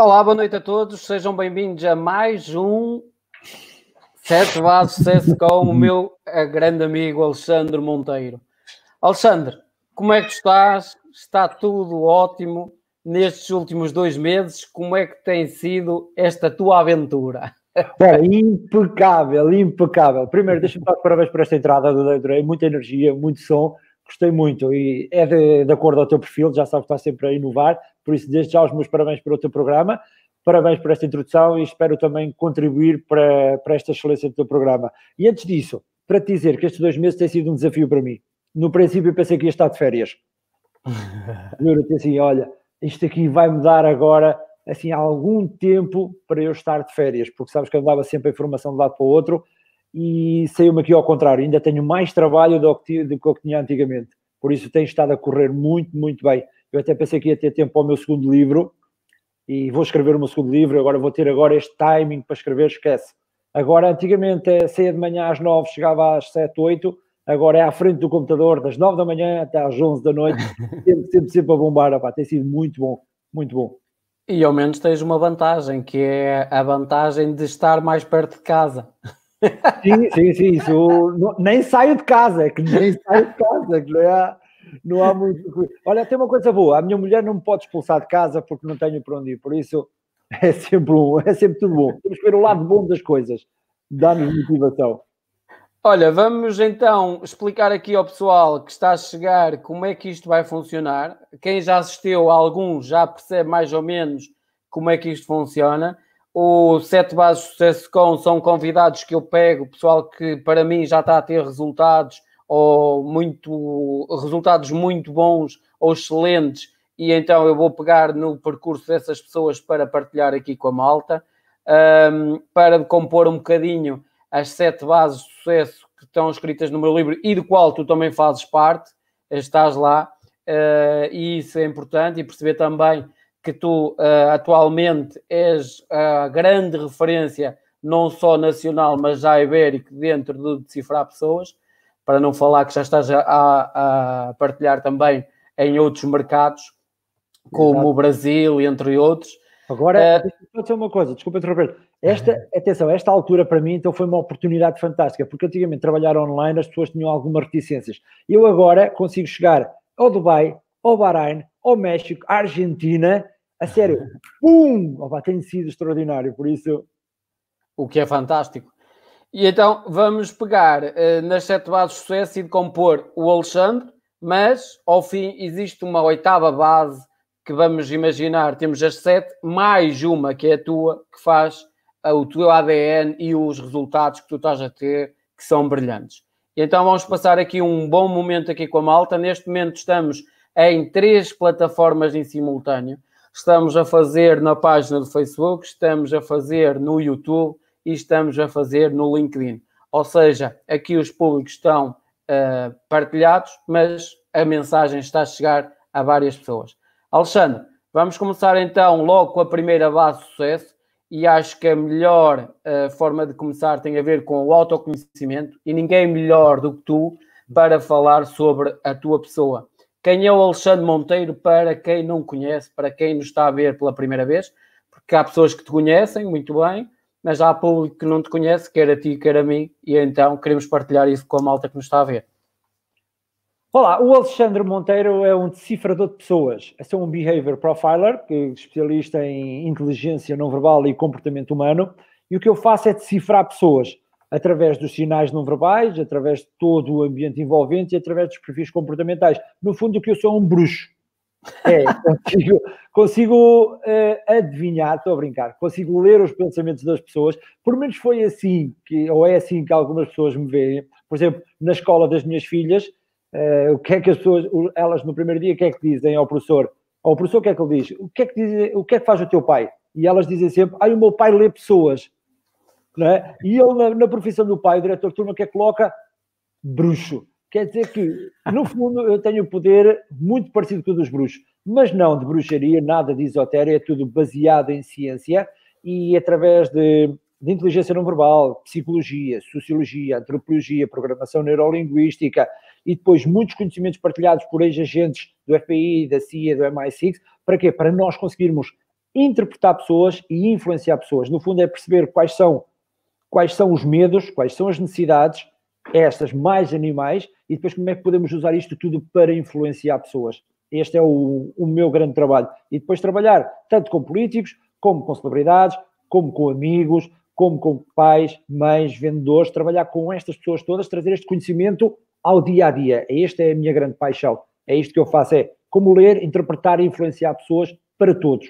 Olá, boa noite a todos, sejam bem-vindos a mais um Sete Vasos Sucesso com o meu grande amigo Alexandre Monteiro. Alexandre, como é que estás? Está tudo ótimo nestes últimos dois meses? Como é que tem sido esta tua aventura? Cara, impecável, impecável. Primeiro, deixa-me dar parabéns por esta entrada, adorei muita energia, muito som, gostei muito e é de, de acordo ao teu perfil, já sabes que está sempre a inovar, por isso, desde já, os meus parabéns pelo teu programa, parabéns por esta introdução e espero também contribuir para, para esta excelência do teu programa. E antes disso, para te dizer que estes dois meses têm sido um desafio para mim. No princípio, eu pensei que ia estar de férias. Juro, assim, olha, isto aqui vai-me dar agora assim algum tempo para eu estar de férias, porque sabes que eu andava sempre a informação de lado para o outro e saiu-me aqui ao contrário, ainda tenho mais trabalho do que, do que eu tinha antigamente, por isso tem estado a correr muito, muito bem. Eu até pensei que ia ter tempo para o meu segundo livro e vou escrever o meu segundo livro. Agora vou ter agora este timing para escrever, esquece. Agora, antigamente é saía de manhã às 9, chegava às 7, 8, agora é à frente do computador, das 9 da manhã até às 11 da noite, sempre, sempre, sempre a bombar, opá, tem sido muito bom, muito bom. E ao menos tens uma vantagem, que é a vantagem de estar mais perto de casa. Sim, sim, sim, isso, nem saio de casa, é que nem saio de casa, que não é não há muito. Olha, tem uma coisa boa: a minha mulher não me pode expulsar de casa porque não tenho para onde ir, por isso é sempre, um, é sempre tudo bom. Temos que ver o lado bom das coisas, dá-nos motivação. Olha, vamos então explicar aqui ao pessoal que está a chegar como é que isto vai funcionar. Quem já assistiu a já percebe mais ou menos como é que isto funciona. O Sete Bases Sucesso Com são convidados que eu pego, pessoal que para mim já está a ter resultados ou muito resultados muito bons ou excelentes, e então eu vou pegar no percurso dessas pessoas para partilhar aqui com a malta, um, para compor um bocadinho as sete bases de sucesso que estão escritas no meu livro e do qual tu também fazes parte, estás lá, uh, e isso é importante, e perceber também que tu uh, atualmente és a grande referência, não só nacional, mas já ibérico, dentro do de decifrar pessoas para não falar que já estás a, a partilhar também em outros mercados, como Exato. o Brasil, entre outros. Agora, uh, eh, deixa dizer uma coisa, desculpa interromper. Esta, atenção, esta altura para mim então foi uma oportunidade fantástica, porque antigamente trabalhar online as pessoas tinham algumas reticências. Eu agora consigo chegar ao Dubai, ao Bahrein, ao México, à Argentina, a sério, pum! Opa, tem sido extraordinário, por isso. O que é fantástico. E então vamos pegar uh, nas sete bases de sucesso e de compor o Alexandre, mas ao fim existe uma oitava base que vamos imaginar, temos as sete, mais uma que é a tua, que faz uh, o teu ADN e os resultados que tu estás a ter, que são brilhantes. E então vamos passar aqui um bom momento aqui com a malta. Neste momento estamos em três plataformas em simultâneo. Estamos a fazer na página do Facebook, estamos a fazer no YouTube e estamos a fazer no LinkedIn. Ou seja, aqui os públicos estão uh, partilhados, mas a mensagem está a chegar a várias pessoas. Alexandre, vamos começar então logo com a primeira base de sucesso e acho que a melhor uh, forma de começar tem a ver com o autoconhecimento e ninguém é melhor do que tu para falar sobre a tua pessoa. Quem é o Alexandre Monteiro para quem não conhece, para quem nos está a ver pela primeira vez? Porque há pessoas que te conhecem muito bem, mas há público que não te conhece, quer a ti, quer a mim, e então queremos partilhar isso com a malta que nos está a ver. Olá, o Alexandre Monteiro é um decifrador de pessoas. É um behavior profiler, que é especialista em inteligência não verbal e comportamento humano. E o que eu faço é decifrar pessoas através dos sinais não verbais, através de todo o ambiente envolvente e através dos perfis comportamentais. No fundo, o que eu sou é um bruxo. É, consigo, consigo uh, adivinhar, estou a brincar, consigo ler os pensamentos das pessoas, por menos foi assim, que, ou é assim que algumas pessoas me veem. Por exemplo, na escola das minhas filhas, uh, o que é que as pessoas, elas no primeiro dia, o que é que dizem ao professor? Ao professor, o que é que ele diz? O que é que, diz, o que, é que faz o teu pai? E elas dizem sempre, ai, o meu pai lê pessoas. É? E ele, na, na, profissão do pai, o diretor de turma, que é que coloca? Bruxo. Quer dizer que, no fundo, eu tenho o poder muito parecido com o dos bruxos, mas não de bruxaria, nada de esotéria, é tudo baseado em ciência e através de, de inteligência não verbal, psicologia, sociologia, antropologia, programação neurolinguística e depois muitos conhecimentos partilhados por ex-agentes do FBI, da CIA, do MI6. Para quê? Para nós conseguirmos interpretar pessoas e influenciar pessoas. No fundo, é perceber quais são, quais são os medos, quais são as necessidades é estas mais animais e depois como é que podemos usar isto tudo para influenciar pessoas. Este é o, o meu grande trabalho. E depois trabalhar tanto com políticos, como com celebridades, como com amigos, como com pais, mães, vendedores, trabalhar com estas pessoas todas, trazer este conhecimento ao dia a dia. Esta é a minha grande paixão. É isto que eu faço: é como ler, interpretar e influenciar pessoas para todos.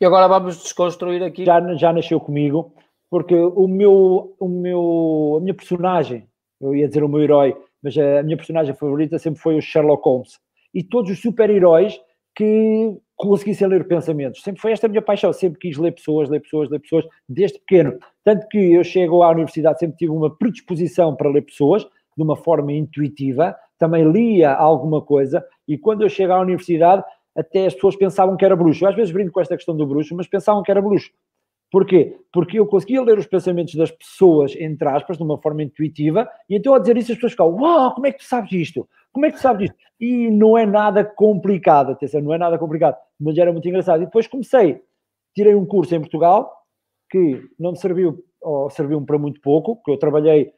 E agora vamos desconstruir aqui. Já, já nasceu comigo porque o meu, o meu, a minha personagem, eu ia dizer o meu herói, mas a minha personagem favorita sempre foi o Sherlock Holmes. E todos os super-heróis que conseguissem ler pensamentos. Sempre foi esta a minha paixão, sempre quis ler pessoas, ler pessoas, ler pessoas, desde pequeno. Tanto que eu chego à universidade, sempre tive uma predisposição para ler pessoas, de uma forma intuitiva, também lia alguma coisa, e quando eu chego à universidade, até as pessoas pensavam que era bruxo. Eu às vezes brinco com esta questão do bruxo, mas pensavam que era bruxo. Porquê? Porque eu conseguia ler os pensamentos das pessoas, entre aspas, de uma forma intuitiva, e então ao dizer isso as pessoas ficam, uau, como é que tu sabes isto? Como é que tu sabes isto? E não é nada complicado, atenção, não é nada complicado, mas era muito engraçado. E depois comecei, tirei um curso em Portugal, que não me serviu, ou serviu-me para muito pouco, que eu trabalhei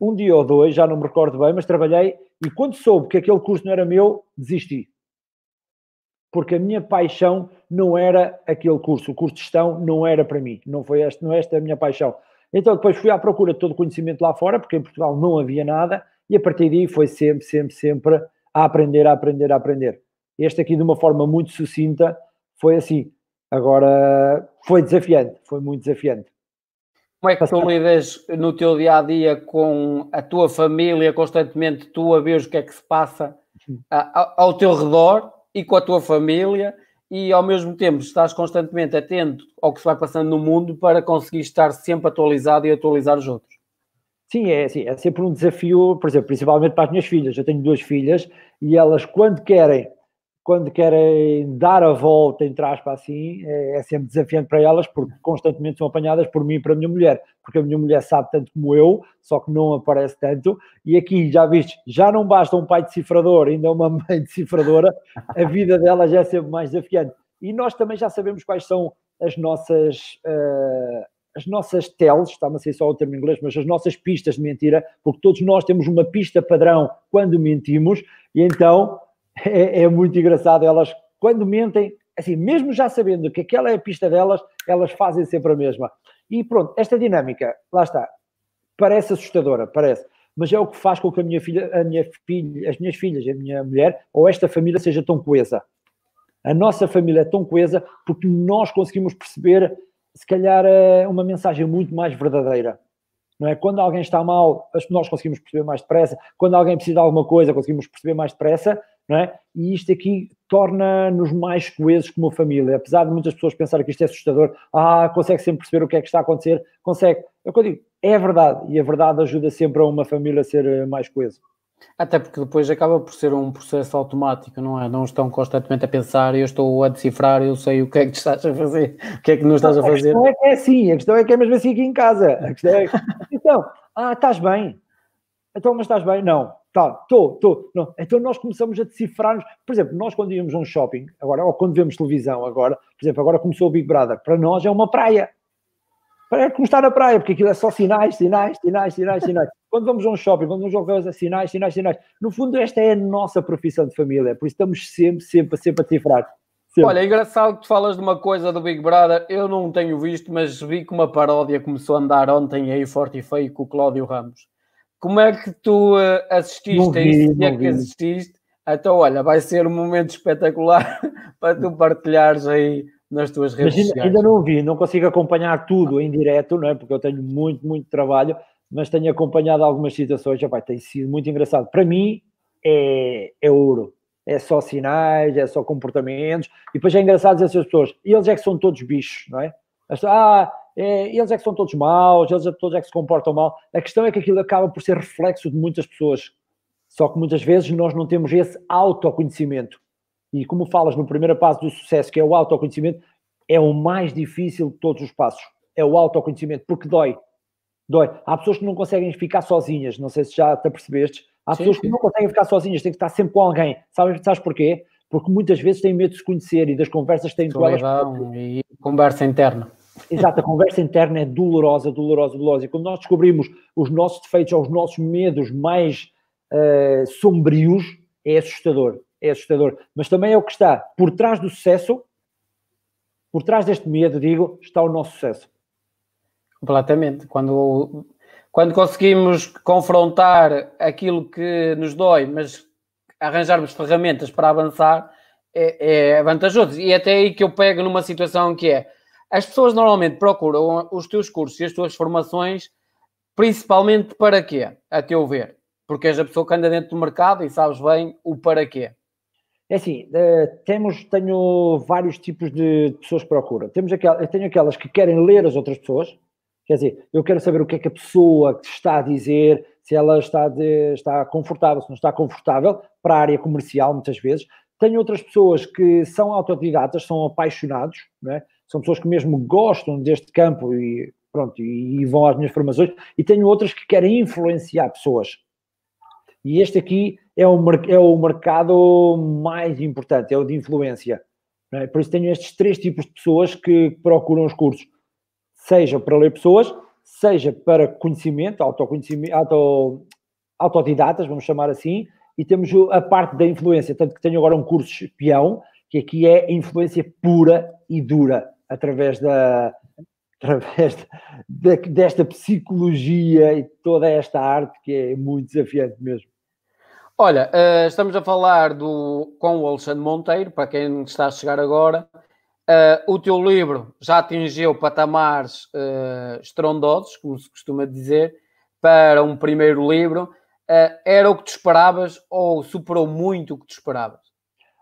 um dia ou dois, já não me recordo bem, mas trabalhei, e quando soube que aquele curso não era meu, desisti porque a minha paixão não era aquele curso, o curso de gestão não era para mim, não foi este, não é esta a minha paixão. Então depois fui à procura de todo o conhecimento lá fora, porque em Portugal não havia nada, e a partir daí foi sempre, sempre, sempre a aprender, a aprender, a aprender. Este aqui de uma forma muito sucinta foi assim. Agora foi desafiante, foi muito desafiante. Como é que tu lidas no teu dia a dia com a tua família, constantemente tu a ver o que é que se passa ao teu redor e com a tua família e ao mesmo tempo estás constantemente atento ao que se vai passando no mundo para conseguir estar sempre atualizado e atualizar os outros. Sim, é, sim, é sempre um desafio, por exemplo, principalmente para as minhas filhas. Eu tenho duas filhas e elas, quando querem quando querem dar a volta, entre aspas, assim, é, é, sempre desafiante para elas, porque constantemente são apanhadas por mim e para a minha mulher, porque a minha mulher sabe tanto como eu, só que não aparece tanto, e aqui, já viste, já não basta um pai decifrador, ainda uma mãe decifradora, a vida delas é sempre mais desafiante. E nós também já sabemos quais são as nossas... Uh, as nossas teles, está-me a ser só o termo em inglês, mas as nossas pistas de mentira, porque todos nós temos uma pista padrão quando mentimos, e então é, é muito engraçado. Elas, quando mentem, assim, mesmo já sabendo que aquela é a pista delas, elas fazem sempre a mesma. E pronto, esta dinâmica, lá está, parece assustadora, parece, mas é o que faz com que a minha filha, a minha filha, as minhas filhas, a minha mulher ou esta família seja tão coesa. A nossa família é tão coesa porque nós conseguimos perceber, se calhar, eh, uma mensagem muito mais verdadeira. Não é? Quando alguém está mal, nós conseguimos perceber mais depressa. Quando alguém precisa de alguma coisa, conseguimos perceber mais depressa não é? E isto aqui torna-nos mais coesos como família. Apesar de muitas pessoas pensarem que isto é assustador, ah, consegue sempre perceber o que é que está a acontecer, consegue. É o que eu digo, é verdade. E a verdade ajuda sempre a uma família a ser eh, mais coesa. Até porque depois acaba por ser um processo automático, não é? Não estão constantemente a pensar, eu estou a decifrar, eu sei o que é que estás a fazer, o que é que não estás a fazer. a questão é que é assim, a questão é que é mesmo assim aqui em casa. A questão é que... Então, ah, estás bem. Então, mas estás bem? Não tá, Então nós começamos a decifrar-nos. Por exemplo, nós quando íamos a um shopping, agora, ou quando vemos televisão agora, por exemplo, agora começou o Big Brother, para nós é uma praia. Para é como estar na praia, porque aquilo é só sinais, sinais, sinais, sinais, sinais. quando vamos a um shopping, quando vamos a um é sinais, sinais, sinais. No fundo, esta é a nossa profissão de família, por isso estamos sempre, sempre, sempre a decifrar. Sempre. Olha, é engraçado que tu falas de uma coisa do Big Brother, eu não tenho visto, mas vi que uma paródia começou a andar ontem aí forte e feio com o Cláudio Ramos como é que tu uh, assististe vi, a isso? Se é que assististe? Então, olha, vai ser um momento espetacular para tu partilhares aí nas tuas redes mas ainda, sociais. Ainda não vi, não consigo acompanhar tudo em direto, não é? porque eu tenho muito, muito trabalho, mas tenho acompanhado algumas situações. Já, vai, tem sido muito engraçado. Para mim, é, é ouro. É só sinais, é só comportamentos. E depois é engraçado dizer as pessoas, e eles é que são todos bichos, não é? Ah, é, eles é que são todos maus, eles é, todos é que se comportam mal. A questão é que aquilo acaba por ser reflexo de muitas pessoas. Só que muitas vezes nós não temos esse autoconhecimento. E como falas no primeiro passo do sucesso, que é o autoconhecimento, é o mais difícil de todos os passos. É o autoconhecimento, porque dói. Dói. Há pessoas que não conseguem ficar sozinhas, não sei se já te apercebeste. Há sim, pessoas sim. que não conseguem ficar sozinhas, têm que estar sempre com alguém. Sabes, sabes porquê? Porque muitas vezes têm medo de se conhecer e das conversas que têm com elas. E conversa interna. Exato, a conversa interna é dolorosa, dolorosa, dolorosa. E quando nós descobrimos os nossos defeitos ou os nossos medos mais uh, sombrios, é assustador, é assustador. Mas também é o que está por trás do sucesso, por trás deste medo, digo, está o nosso sucesso. Completamente. Quando, quando conseguimos confrontar aquilo que nos dói, mas arranjarmos ferramentas para avançar, é, é vantajoso. E é até aí que eu pego numa situação que é as pessoas normalmente procuram os teus cursos e as tuas formações principalmente para quê, a teu ver? Porque és a pessoa que anda dentro do mercado e sabes bem o para quê. É assim, eh, temos, tenho vários tipos de pessoas que procuram. Temos aquelas, eu tenho aquelas que querem ler as outras pessoas, quer dizer, eu quero saber o que é que a pessoa está a dizer, se ela está, de, está confortável, se não está confortável, para a área comercial, muitas vezes. Tenho outras pessoas que são autodidatas, são apaixonados, não é? são pessoas que mesmo gostam deste campo e pronto, e, vão às minhas formações, e tenho outras que querem influenciar pessoas. E este aqui é o, é o mercado mais importante, é o de influência. É? Por isso tenho estes três tipos de pessoas que procuram os cursos, seja para ler pessoas, seja para conhecimento, autoconhecimento, auto, autodidatas, vamos chamar assim, e temos a parte da influência, tanto que tenho agora um curso espião que aqui é influência pura e dura através da através de, desta psicologia e toda esta arte que é muito desafiante mesmo. Olha, uh, estamos a falar do, com o Alexandre Monteiro, para quem está a chegar agora. Uh, o teu livro já atingiu patamares uh, estrondosos, como se costuma dizer, para um primeiro livro. era o que te esperavas ou superou muito o que te esperavas?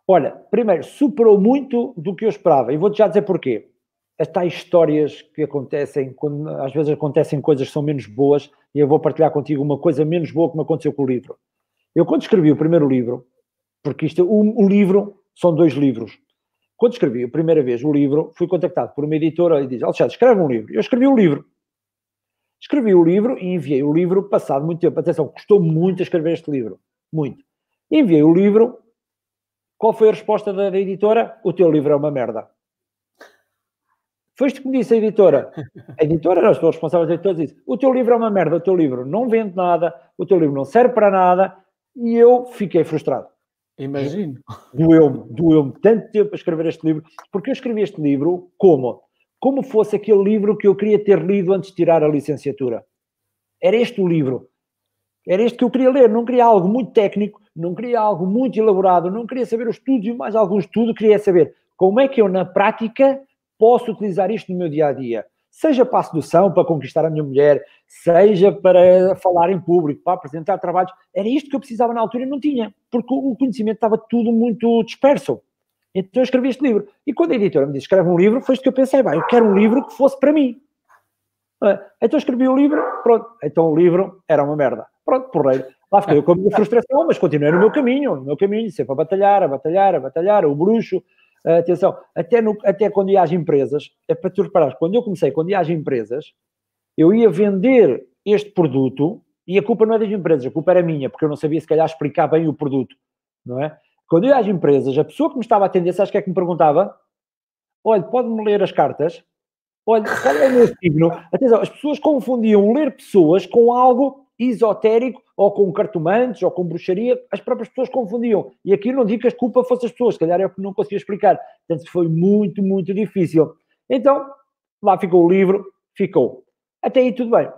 Olha, primeiro, superou muito do que eu esperava e vou-te já dizer porquê as tais histórias que acontecem, quando, às vezes acontecem coisas que são menos boas, e eu vou partilhar contigo uma coisa menos boa que me aconteceu com o livro. Eu, quando escrevi o primeiro livro, porque isto, é, o, o livro são dois livros. Quando escrevi a primeira vez o livro, fui contactado por uma editora e disse: Alexandre, escreve um livro. Eu escrevi o livro. Escrevi o livro e enviei o livro passado muito tempo. Atenção, custou muito escrever este livro. Muito. Enviei o livro. Qual foi a resposta da editora? O teu livro é uma merda. Foste que me disse a editora. A editora era estou responsável de todos isso. O teu livro é uma merda, o teu livro não vende nada, o teu livro não serve para nada e eu fiquei frustrado. Imagino. Doeu-me, doeu-me tanto tempo a escrever este livro, porque eu escrevi este livro como? Como fosse aquele livro que eu queria ter lido antes de tirar a licenciatura. Era este o livro. Era este que eu queria ler. Não queria algo muito técnico, não queria algo muito elaborado, não queria saber os estudos e mais algum estudo, queria saber como é que eu, na prática, posso utilizar isto no meu dia a dia? Seja para a sedução, para conquistar a minha mulher, seja para falar em público, para apresentar trabalhos. Era isto que eu precisava na altura e não tinha, porque o conhecimento estava tudo muito disperso. Então eu escrevi este livro. E quando a editora me disse escreve um livro, foi isto que eu pensei, bem, eu quero um livro que fosse para mim. Ah, então escrevi o livro, pronto. Então o livro era uma merda. Pronto, porreiro. Lá fiquei eu com a minha frustração, mas continuei no meu caminho, no meu caminho, sempre a batalhar, a batalhar, a batalhar, o bruxo, atenção, até, no, até quando ia às empresas, é para tu reparares, quando eu comecei, quando ia às empresas, eu ia vender este produto e a culpa não é das empresas, a culpa era minha, porque eu não sabia se calhar explicar bem o produto, não é? Quando eu ia às empresas, a pessoa que me estava a atender, sabes que é que me perguntava? Olha, pode-me ler as cartas? Olha, qual é o meu signo? Atenção, as pessoas confundiam ler pessoas com algo esotérico ou com cartomantes ou com bruxaria, as próprias pessoas confundiam. E aqui não digo que a culpa fosse as pessoas, se calhar é que não conseguia explicar. Portanto, foi muito, muito difícil. Então, lá ficou o livro, ficou. Até aí tudo bem.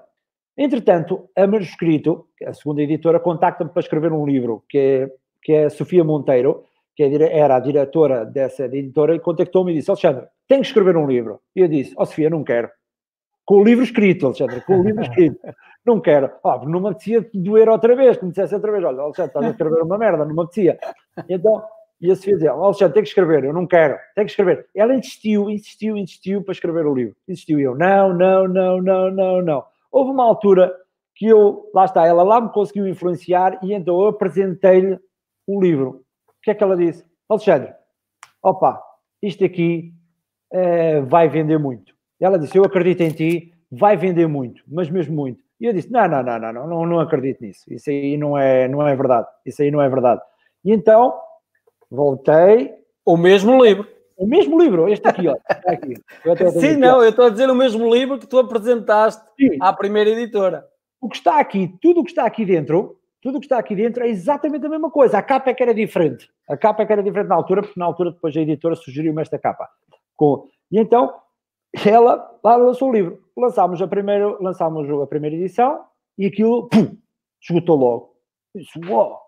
Entretanto, a Manuscrito, a segunda editora, contacta-me para escrever um livro, que é, que é a Sofia Monteiro, que é era a diretora dessa editora, e contactou-me e disse, Alexandre, tem que escrever um livro. E eu disse, ó oh, Sofia, não quero com o livro escrito, Alexandre, com o livro escrito. Não quero. Ah, não me apetecia doer outra vez, que me dissesse outra vez, olha, Alexandre, estás a escrever uma merda, não me apetecia. Então, e a Sofia dizia, oh, Alexandre, tem que escrever, eu não quero, tem que escrever. Ela insistiu, insistiu, insistiu para escrever o livro. Insistiu eu, não, não, não, não, não, não. Houve uma altura que eu, lá está, ela lá me conseguiu influenciar e então eu apresentei-lhe o livro. O que é que ela disse? Alexandre, opa, isto aqui é, vai vender muito. Ela disse: Eu acredito em ti, vai vender muito, mas mesmo muito. E eu disse: Não, não, não, não, não, não, acredito nisso. Isso aí não é, não é verdade. Isso aí não é verdade. E então voltei. O mesmo livro. O mesmo livro, este aqui, ó. Aqui. Sim, aqui, não, ó. eu estou a dizer o mesmo livro que tu apresentaste Sim. à primeira editora. O que está aqui, tudo o que está aqui dentro, tudo o que está aqui dentro é exatamente a mesma coisa. A capa é que era diferente. A capa é que era diferente na altura, porque na altura depois a editora sugeriu-me esta capa. Com... E então ela lá lançou o livro. Lançámos a primeira, lançámos a primeira edição e aquilo pum, esgotou logo. Isso, uau!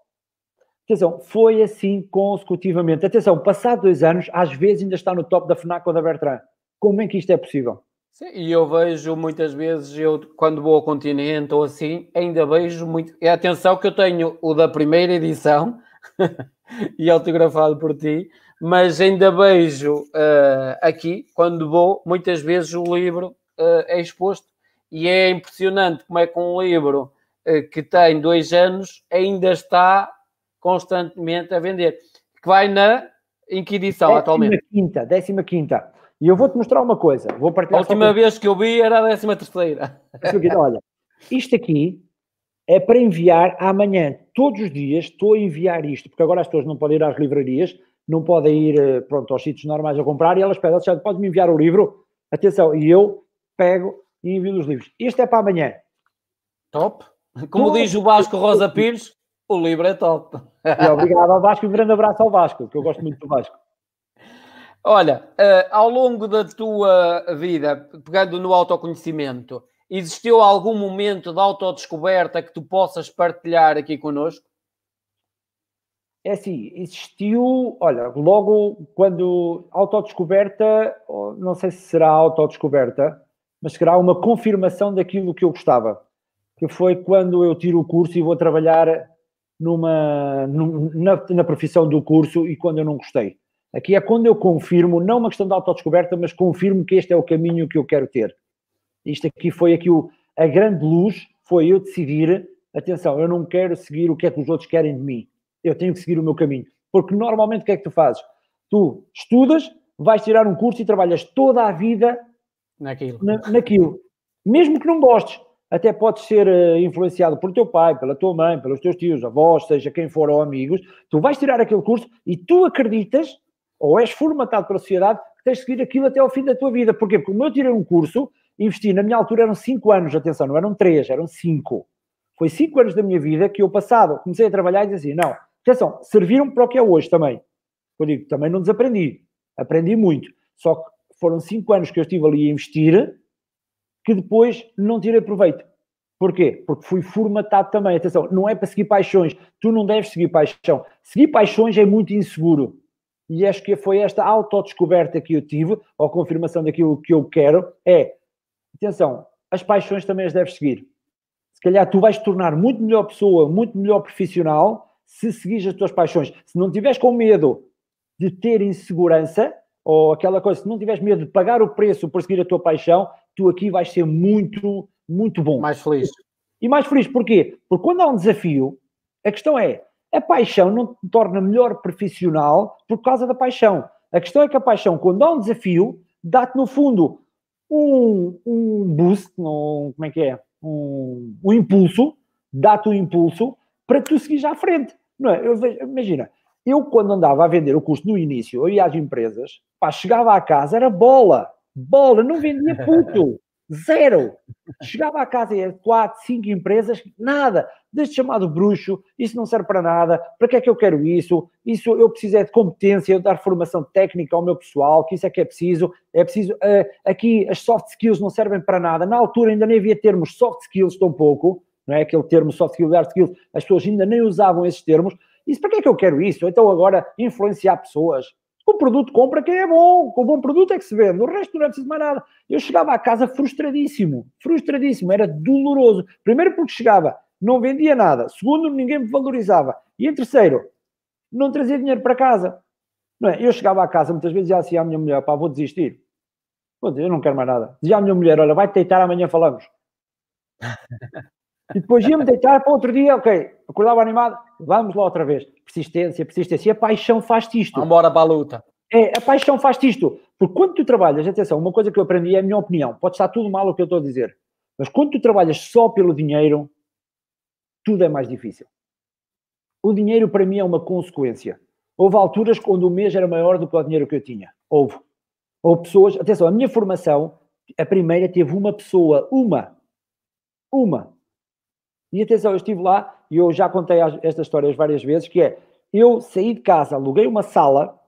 Atenção, foi assim consecutivamente. Atenção, passado dois anos, às vezes ainda está no top da FNAC ou da Bertrand. Como é que isto é possível? Sim, e eu vejo muitas vezes, eu quando vou ao continente ou assim, ainda vejo muito. E atenção que eu tenho o da primeira edição e autografado por ti mas ainda beijo uh, eh, aqui, quando vou, muitas vezes o livro uh, é exposto e é impressionante como é que um livro uh, que tem dois anos ainda está constantemente a vender, que vai na Inquisição décima atualmente. Quinta, décima quinta. E eu vou-te mostrar uma coisa. Vou partilhar a última vez que eu vi era a décima terceira. Olha, isto aqui é para enviar amanhã. Todos os dias estou a enviar isto, porque agora as pessoas não podem ir às livrarias, não podem ir eh, pronto, aos sítios normais a comprar e elas pedem, pode me enviar o livro, atenção, e eu pego e envio os livros. Este é para amanhã. Top. Como diz o Vasco Rosa Pires, o livro é top. E obrigado ao Vasco e um grande abraço ao Vasco, que eu gosto muito do Vasco. Olha, uh, ao longo da tua vida, pegando no autoconhecimento, existiu algum momento de autodescoberta que tu possas partilhar aqui connosco? É assim, existiu, olha, logo quando autodescoberta, não sei se será autodescoberta, mas será uma confirmação daquilo que eu gostava, que foi quando eu tiro o curso e vou trabalhar numa, na, na, profissão do curso e quando eu não gostei. Aqui é quando eu confirmo, não uma questão de autodescoberta, mas confirmo que este é o caminho que eu quero ter. Isto aqui foi aqui o, a grande luz, foi eu decidir, atenção, eu não quero seguir o que é que os outros querem de mim eu tenho que seguir o meu caminho. Porque normalmente o que é que tu fazes? Tu estudas, vais tirar um curso e trabalhas toda a vida naquilo. Na, naquilo. Mesmo que não gostes, até podes ser eh, influenciado pelo teu pai, pela tua mãe, pelos teus tios, avós, seja quem for, ou amigos, tu vais tirar aquele curso e tu acreditas, ou és formatado pela sociedade, que tens de seguir aquilo até ao fim da tua vida. Porquê? Porque como eu tirei um curso, investi, na minha altura eram 5 anos, atenção, não eram 3, eram 5. Foi 5 anos da minha vida que eu passava, comecei a trabalhar e dizia assim, não, Atenção, serviram para o que é hoje também. Eu digo, também não desaprendi. Aprendi muito. Só que foram cinco anos que eu estive ali a investir que depois não tirei proveito. Porquê? Porque fui formatado também. Atenção, não é para seguir paixões. Tu não deves seguir paixão. Seguir paixões é muito inseguro. E acho que foi esta autodescoberta que eu tive, ou confirmação daquilo que eu quero, é, atenção, as paixões também as deves seguir. Se calhar tu vais te tornar muito melhor pessoa, muito melhor profissional, se seguires as tuas paixões, se não tiveres com medo de ter insegurança, ou aquela coisa, se não tiveres medo de pagar o preço por seguir a tua paixão, tu aqui vais ser muito, muito bom. Mais feliz. E mais feliz, porquê? Porque quando há um desafio, a questão é, a paixão não te torna melhor profissional por causa da paixão. A questão é que a paixão, quando há um desafio, dá-te no fundo um, um boost, um, como é que é? Um, um impulso, dá-te um impulso para tu seguires à frente. Não é? eu vejo, imagina, eu quando andava a vender o curso no início, eu ia às empresas, pá, chegava à casa, era bola, bola, não vendia puto, zero. Chegava à casa e era quatro, cinco empresas, nada, deste chamado bruxo, isso não serve para nada, para que é que eu quero isso? Isso eu preciso é de competência, eu dar formação técnica ao meu pessoal, que isso é que é preciso, é preciso, uh, aqui as soft skills não servem para nada, na altura ainda nem havia termos soft skills tão pouco, não é? Aquele termo soft skills, hard skills, as pessoas ainda nem usavam esses termos. Isso para que é que eu quero isso? Ou então agora influenciar pessoas. O produto compra quem é bom, com o bom produto é que se vende, o resto não é preciso mais nada. Eu chegava à casa frustradíssimo, frustradíssimo, era doloroso. Primeiro porque chegava, não vendia nada. Segundo, ninguém me valorizava. E em terceiro, não trazia dinheiro para casa. Não é? Eu chegava à casa muitas vezes e dizia assim à minha mulher, pá, vou desistir. Pô, eu não quero mais nada. Dizia à minha mulher, olha, vai-te deitar, amanhã falamos. E depois ia-me deitar para outro dia, ok, acordava animado, vamos lá outra vez. Persistência, persistência. E a paixão faz-te isto. Embora para a luta. É, a paixão faz-te isto. Porque quando tu trabalhas, atenção, uma coisa que eu aprendi é a minha opinião. Pode estar tudo mal o que eu estou a dizer. Mas quando tu trabalhas só pelo dinheiro, tudo é mais difícil. O dinheiro para mim é uma consequência. Houve alturas quando o mês era maior do que o dinheiro que eu tinha. Houve. Houve pessoas. Atenção, a minha formação, a primeira teve uma pessoa, uma, uma, e atenção, eu estive lá e eu já contei estas histórias várias vezes, que é, eu saí de casa, aluguei uma sala,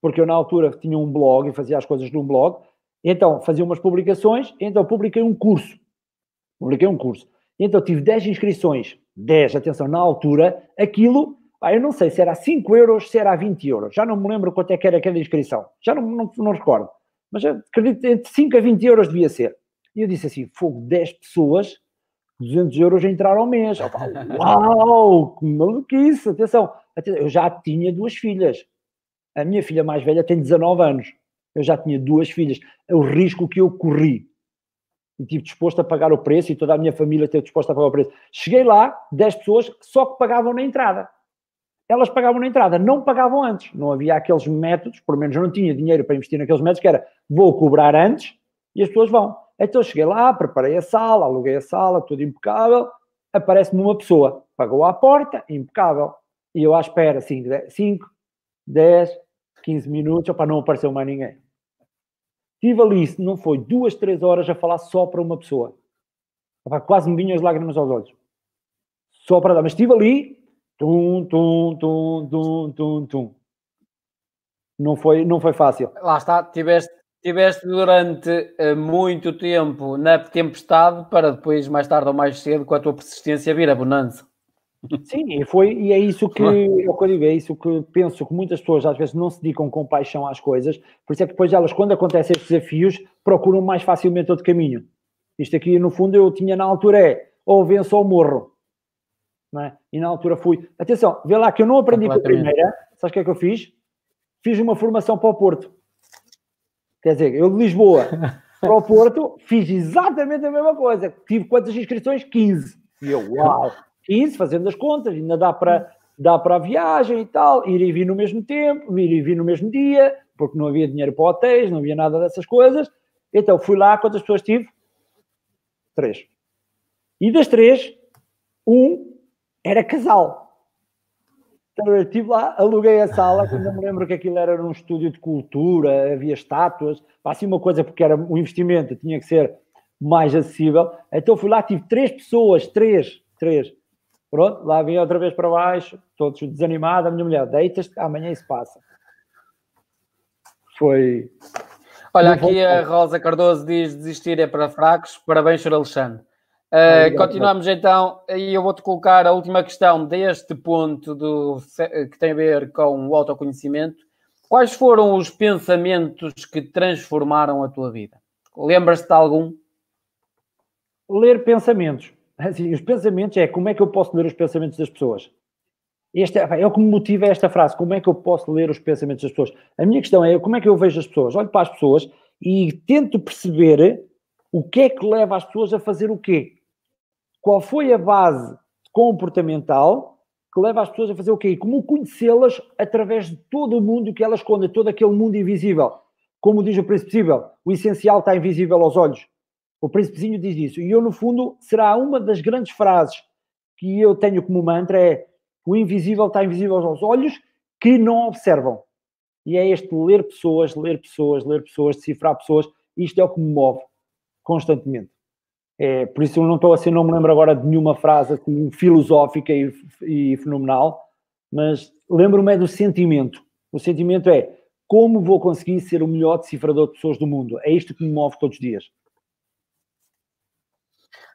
porque eu na altura tinha um blog e fazia as coisas num blog, então fazia umas publicações, então publiquei um curso. Publiquei um curso. Então tive 10 inscrições, 10, atenção, na altura, aquilo, eu não sei se era 5 euros, se era 20 euros, já não me lembro quanto é que era aquela inscrição, já não, não, não recordo, mas acredito entre 5 a 20 euros devia ser. E eu disse assim, fogo, 10 pessoas 200 euros a entraram ao mês. Eu falo, uau, que maluquice, atenção. Eu já tinha duas filhas. A minha filha mais velha tem 19 anos. Eu já tinha duas filhas. É o risco que eu corri. E tive disposto a pagar o preço e toda a minha família esteve disposta a pagar o preço. Cheguei lá, 10 pessoas só que pagavam na entrada. Elas pagavam na entrada, não pagavam antes. Não havia aqueles métodos, pelo menos eu não tinha dinheiro para investir naqueles métodos, que era vou cobrar antes e as pessoas vão. Então cheguei lá, preparei a sala, aluguei a sala, tudo impecável. Aparece-me uma pessoa, pagou à porta, impecável. E eu à espera, assim, 5, 10, 15 minutos, para não apareceu mais ninguém. Estive ali, se não foi, duas, três horas a falar só para uma pessoa. Opa, quase me vinham as lágrimas aos olhos. Só para dar. Mas estive ali, tum, tum, tum, tum, tum, tum. Não foi, não foi fácil. Lá está, tiveste Estiveste durante eh, muito tempo na tempestade para depois, mais tarde ou mais cedo, com a tua persistência, vir a bonança. Sim, e, foi, e é isso é que eu digo, é isso que penso que muitas pessoas às vezes não se dedicam com paixão às coisas, por isso é que depois elas, quando acontecem estes desafios, procuram mais facilmente outro caminho. Isto aqui, no fundo, eu tinha na altura é ou venço ou morro. Não é? E na altura fui. Atenção, vê lá que eu não aprendi com a primeira, sabes o que é que eu fiz? Fiz uma formação para o Porto. Quer dizer, eu de Lisboa para o Porto fiz exatamente a mesma coisa. Tive quantas inscrições? 15. E eu, uau, 15, fazendo as contas, ainda dá para dá para a viagem e tal, ir e vir no mesmo tempo, ir e vir no mesmo dia, porque não havia dinheiro para hotéis, não havia nada dessas coisas. Então fui lá, quantas pessoas tive? Três. E das três, um era casal. Então estive lá, aluguei a sala, que não me lembro que aquilo era um estúdio de cultura, havia estátuas, assim uma coisa, porque era um investimento, tinha que ser mais acessível. Então fui lá, tive três pessoas, três, três. Pronto, lá vim outra vez para baixo, todos desanimados, a minha mulher, deitas-te, amanhã isso passa. Foi... Olha, aqui a Rosa Cardoso diz desistir é para fracos, parabéns, Sr. Alexandre. Eh, continuamos então, e eu vou-te colocar a última questão deste ponto do, que tem a ver com o autoconhecimento. Quais foram os pensamentos que transformaram a tua vida? Lembras-te de algum? Ler pensamentos. Assim, os pensamentos é como é que eu posso ler os pensamentos das pessoas. Este é, é o que me motiva esta frase. Como é que eu posso ler os pensamentos das pessoas? A minha questão é como é que eu vejo as pessoas? Olho para as pessoas e tento perceber o que é que leva as pessoas a fazer o quê? Qual foi a base comportamental que leva as pessoas a fazer o quê? Como conhecê-las através de todo o mundo que elas escondem, todo aquele mundo invisível. Como diz o princípio, o essencial está invisível aos olhos. O príncipezinho diz isso. E eu, no fundo, será uma das grandes frases que eu tenho como mantra é o invisível está invisível aos olhos que não observam. E é este ler pessoas, ler pessoas, ler pessoas, decifrar pessoas. Isto é o que me move constantemente. É, por isso eu não estou assim, não me lembro agora de nenhuma frase assim, filosófica e, e fenomenal, mas lembro-me é do sentimento. O sentimento é como vou conseguir ser o melhor decifrador de pessoas do mundo. É isto que me move todos os dias.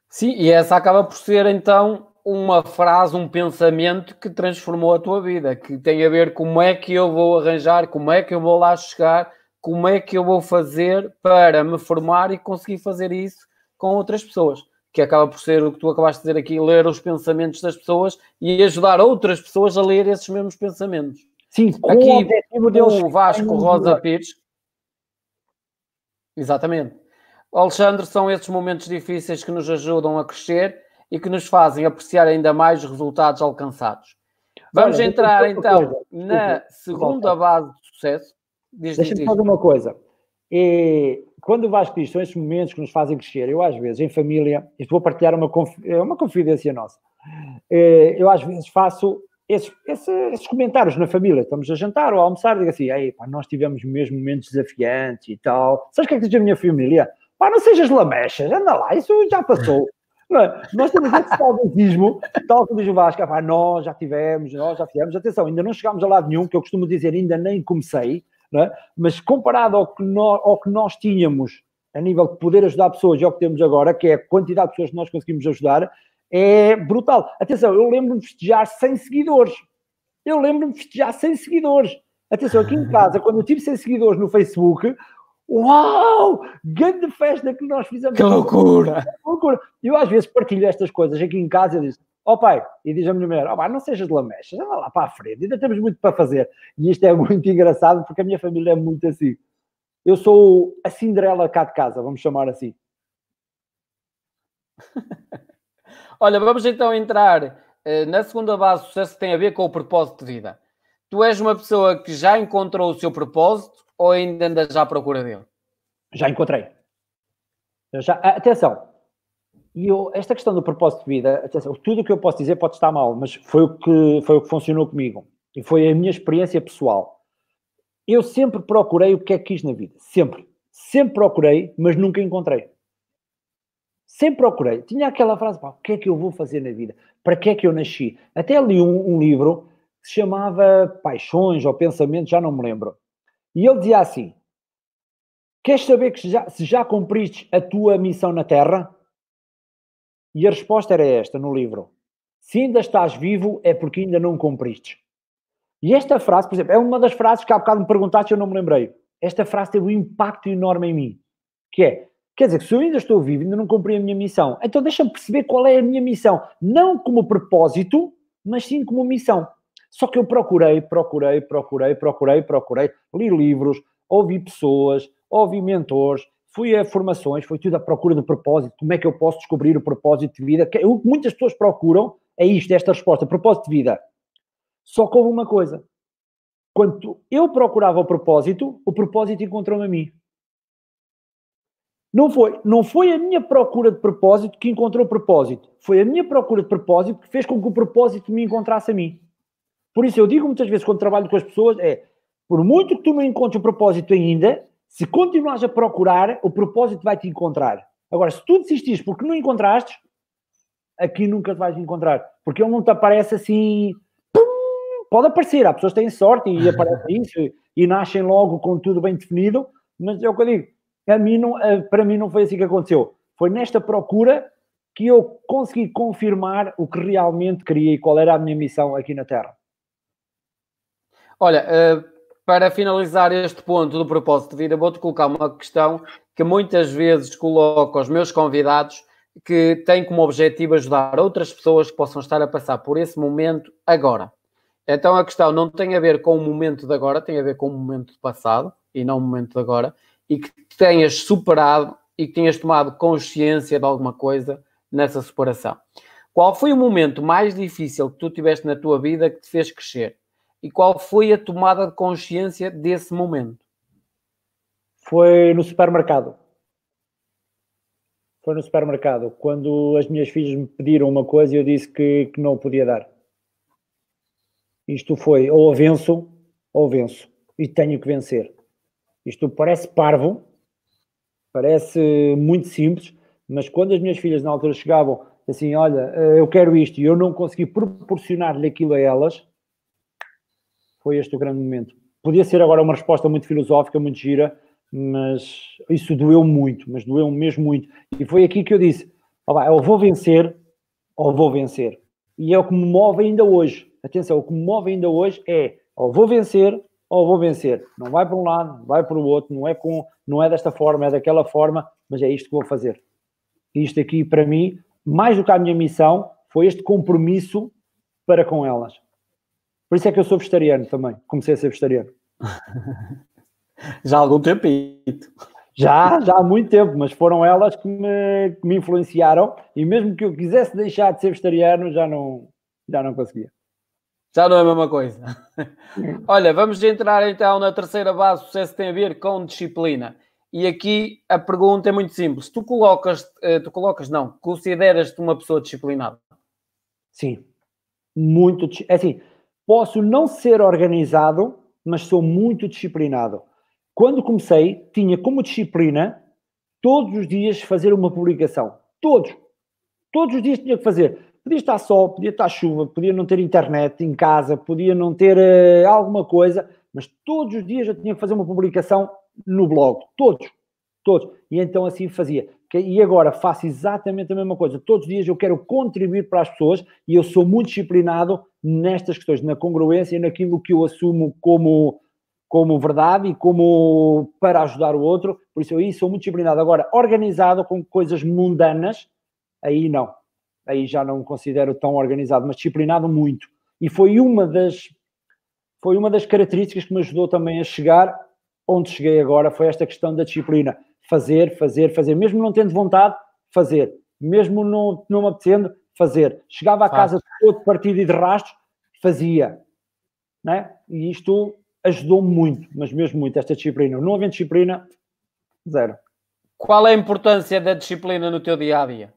Sim, e essa acaba por ser então uma frase, um pensamento que transformou a tua vida, que tem a ver como é que eu vou arranjar, como é que eu vou lá chegar, como é que eu vou fazer para me formar e conseguir fazer isso com outras pessoas, que acaba por ser o que tu acabaste de dizer aqui, ler os pensamentos das pessoas e ajudar outras pessoas a ler esses mesmos pensamentos. Sim, aqui o, um Vasco Rosa Pires. Exatamente. Alexandre, são esses momentos difíceis que nos ajudam a crescer e que nos fazem apreciar ainda mais os resultados alcançados. Vamos Olha, entrar então coisa. na segunda base de sucesso. Deixa-me fazer uma coisa e é, quando o Vasco diz, são esses momentos que nos fazem crescer. Eu, às vezes, em família, isto vou partilhar uma, é uma confidência nossa, é, eu, às vezes, faço esses, esses, esses, comentários na família. Estamos a jantar ou a almoçar, digo assim: Ei, pá, nós tivemos mesmo momentos desafiantes e tal. Sabes o que é que diz a minha família? Pá, não sejas lamechas, anda lá, isso já passou. É? Nós temos esse saudosismo, tal como diz o Vasco, ah, pá, nós já tivemos, nós já fizemos. Atenção, ainda não chegámos a lado nenhum, que eu costumo dizer, ainda nem comecei é? mas comparado ao que, nós, ao que nós tínhamos a nível de poder ajudar pessoas e ao que temos agora, que é a quantidade de pessoas que nós conseguimos ajudar, é brutal. Atenção, eu lembro-me de festejar 100 seguidores. Eu lembro-me de festejar 100 seguidores. Atenção, aqui em casa, quando eu tive 100 seguidores no Facebook, uau! Grande festa que nós fizemos. Que loucura! Que loucura! Eu às vezes partilho estas coisas aqui em casa e digo, ó oh, pai, e diz a minha mulher, ó oh, pai, não sejas lamechas, anda lá para a frente, ainda temos muito para fazer. E isto é muito engraçado porque a minha família é muito assim. Eu sou a Cinderela cá de casa, vamos chamar assim. Olha, vamos então entrar eh, na segunda base do sucesso que tem a ver com o propósito de vida. Tu és uma pessoa que já encontrou o seu propósito ou ainda andas já à procura dele? Já encontrei. Já, atenção, e eu, esta questão do propósito de vida, atenção, tudo o que eu posso dizer pode estar mal, mas foi o que, foi o que funcionou comigo e foi a minha experiência pessoal. Eu sempre procurei o que é que quis na vida, sempre. Sempre procurei, mas nunca encontrei. Sempre procurei. Tinha aquela frase, pá, o que é que eu vou fazer na vida? Para que é que eu nasci? Até li um, um livro que se chamava Paixões ou Pensamentos, já não me lembro. E ele dizia assim, queres saber que já, se já cumpriste a tua missão na Terra? E a resposta era esta no livro: Se ainda estás vivo, é porque ainda não cumpriste. E esta frase, por exemplo, é uma das frases que há bocado me perguntaste e eu não me lembrei. Esta frase teve um impacto enorme em mim, que é, quer dizer, se eu ainda estou vivo, ainda não cumpri a minha missão, então deixa-me perceber qual é a minha missão. Não como propósito, mas sim como missão. Só que eu procurei, procurei, procurei, procurei, procurei, li livros, ouvi pessoas, ouvi mentores, fui a formações, foi tudo à procura de propósito, como é que eu posso descobrir o propósito de vida? O que muitas pessoas procuram é isto, é esta resposta, propósito de vida. Só com uma coisa. Quando eu procurava o propósito, o propósito encontrou-me a mim. Não foi, não foi a minha procura de propósito que encontrou o propósito. Foi a minha procura de propósito que fez com que o propósito me encontrasse a mim. Por isso eu digo muitas vezes quando trabalho com as pessoas é, por muito que tu não encontres o propósito ainda, se continuares a procurar, o propósito vai te encontrar. Agora, se tu desistires porque não encontraste, aqui nunca te vais encontrar. Porque ele não te aparece assim. pode aparecer, há pessoas que têm sorte e aparece isso e, nascem logo com tudo bem definido, mas é o que eu digo. A mim não, para mim não foi assim que aconteceu. Foi nesta procura que eu consegui confirmar o que realmente queria e qual era a minha missão aqui na Terra. Olha, eh, para finalizar este ponto do propósito de vida, vou-te colocar uma questão que muitas vezes coloco aos meus convidados, que tem como objetivo ajudar outras pessoas que possam estar a passar por esse momento agora. Então a questão não tem a ver com o momento de agora, tem a ver com o momento do passado e não o momento de agora, e que tenhas superado e que tenhas tomado consciência de alguma coisa nessa superação. Qual foi o momento mais difícil que tu tiveste na tua vida que te fez crescer? E qual foi a tomada de consciência desse momento? Foi no supermercado. Foi no supermercado, quando as minhas filhas me pediram uma coisa e eu disse que, que não podia dar. Isto foi ou venço ou venço. E tenho que vencer. Isto parece parvo, parece muito simples, mas quando as minhas filhas na altura chegavam assim, olha, eh, eu quero isto e eu não consegui proporcionar-lhe aquilo a elas, foi este o grande momento. Podia ser agora uma resposta muito filosófica, muito gira, mas isso doeu muito, mas doeu mesmo muito. E foi aqui que eu disse: ou vou vencer ou vou vencer. E é o que me move ainda hoje. Atenção, o que me move ainda hoje é ou vou vencer ou vou vencer. Não vai para um lado, vai para o outro, não é, com, não é desta forma, é daquela forma, mas é isto que vou fazer. Isto aqui, para mim, mais do que a minha missão, foi este compromisso para com elas. Por isso é que eu sou vegetariano também. Comecei a ser vegetariano. já há algum tempo, Ito. Já, já há muito tempo, mas foram elas que me, que me influenciaram e mesmo que eu quisesse deixar de ser vegetariano, já não, já não conseguia. Já não é a mesma coisa. Olha, vamos entrar então na terceira base, o sucesso tem a ver com disciplina. E aqui a pergunta é muito simples. Tu colocas, eh, tu colocas, não, consideras-te uma pessoa disciplinada? Sim, muito, é assim, Posso não ser organizado, mas sou muito disciplinado. Quando comecei, tinha como disciplina todos os dias fazer uma publicação. Todos. Todos os dias tinha que fazer. Podia estar sol, podia estar chuva, podia não ter internet em casa, podia não ter uh, alguma coisa, mas todos os dias eu tinha que fazer uma publicação no blog. Todos. Todos. E então assim fazia e agora faço exatamente a mesma coisa. Todos os dias eu quero contribuir para as pessoas e eu sou muito disciplinado nestas questões, na congruência e naquilo que eu assumo como, como verdade e como para ajudar o outro. Por isso, aí sou muito disciplinado. Agora, organizado com coisas mundanas, aí não. Aí já não me considero tão organizado, mas disciplinado muito. E foi uma das, foi uma das características que me ajudou também a chegar onde cheguei agora, foi esta questão da disciplina fazer, fazer, fazer. Mesmo não tendo vontade, fazer. Mesmo não, não me apetecendo, fazer. Chegava à Faz. casa todo partido e de rastros, fazia. né E isto ajudou-me muito, mas mesmo muito, esta disciplina. Não havendo disciplina, zero. Qual é a importância da disciplina no teu dia a dia?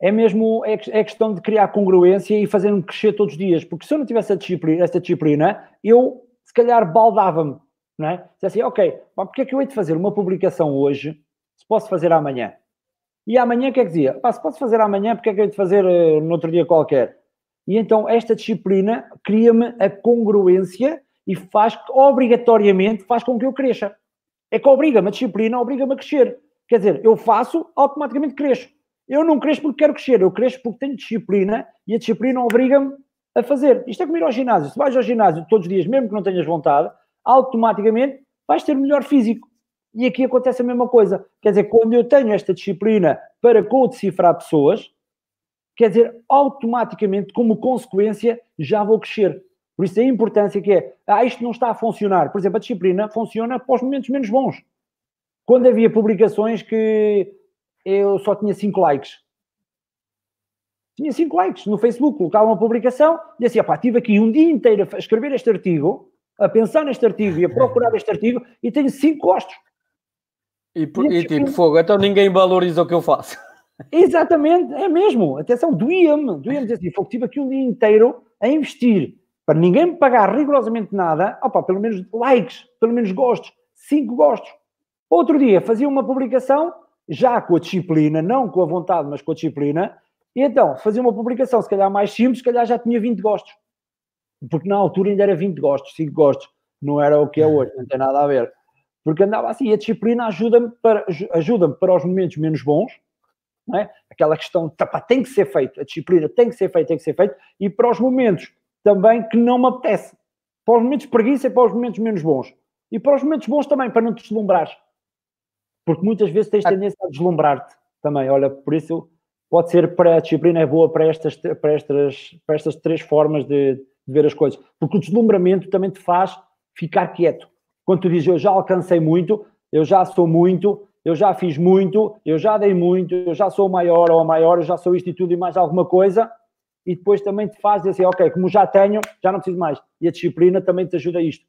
É mesmo é, é questão de criar congruência e fazer-me crescer todos os dias, porque se eu não tivesse a disciplina, esta disciplina, eu se calhar baldava-me não é? Diz assim, ok, bom, porque é que eu hei de fazer uma publicação hoje se posso fazer amanhã? E amanhã o que é que dizia? Pá, se posso fazer amanhã, porque é que eu hei de fazer uh, no outro dia qualquer? E então esta disciplina cria-me a congruência e faz obrigatoriamente faz com que eu cresça. É que obriga-me a disciplina, obriga-me a crescer. Quer dizer, eu faço, automaticamente cresço. Eu não cresço porque quero crescer, eu cresço porque tenho disciplina e a disciplina obriga-me a fazer. Isto é como ir ao ginásio. Se vais ao ginásio todos os dias, mesmo que não tenhas vontade, automaticamente vais ter melhor físico. E aqui acontece a mesma coisa. Quer dizer, quando eu tenho esta disciplina para co-decifrar pessoas, quer dizer, automaticamente, como consequência, já vou crescer. Por isso a importância que é, ah, isto não está a funcionar. Por exemplo, a disciplina funciona para os momentos menos bons. Quando havia publicações que eu só tinha 5 likes. Tinha 5 likes no Facebook, colocava uma publicação e assim, opá, estive aqui um dia inteiro a escrever este artigo, a pensar neste artigo e a procurar este artigo e tenho cinco gostos. E, e, e tipo, cinco... fogo, então ninguém valoriza o que eu faço. Exatamente, é mesmo. Atenção, doía-me, doía-me dizer assim, fogo, estive aqui um dia inteiro a investir para ninguém me pagar rigorosamente nada, opa, pelo menos likes, pelo menos gostos, cinco gostos. Outro dia fazia uma publicação, já com a disciplina, não com a vontade, mas com a disciplina, e então fazia uma publicação, se calhar mais simples, se calhar já tinha 20 gostos porque na altura ainda era 20 gostos, 5 gostos, não era o que é, é hoje, não tem nada a ver. Porque andava assim, a disciplina ajuda-me para, ajuda para os momentos menos bons, não é? aquela questão de tem que ser feito, a disciplina tem que ser feita, tem que ser feito, e para os momentos também que não me apetece, para os momentos de preguiça e para os momentos menos bons, e para os momentos bons também, para não te deslumbrares, porque muitas vezes tens ah. tendência a deslumbrar-te também. Olha, por isso pode ser para a disciplina é boa para estas, para estas, para estas três formas de, de ver as coisas. Porque o deslumbramento também te faz ficar quieto. Quando tu dizes eu já alcancei muito, eu já sou muito, eu já fiz muito, eu já dei muito, eu já sou maior ou a maior, eu já sou isto e tudo e mais alguma coisa, e depois também te faz dizer assim, ok, como já tenho, já não preciso mais. E a disciplina também te ajuda a isto.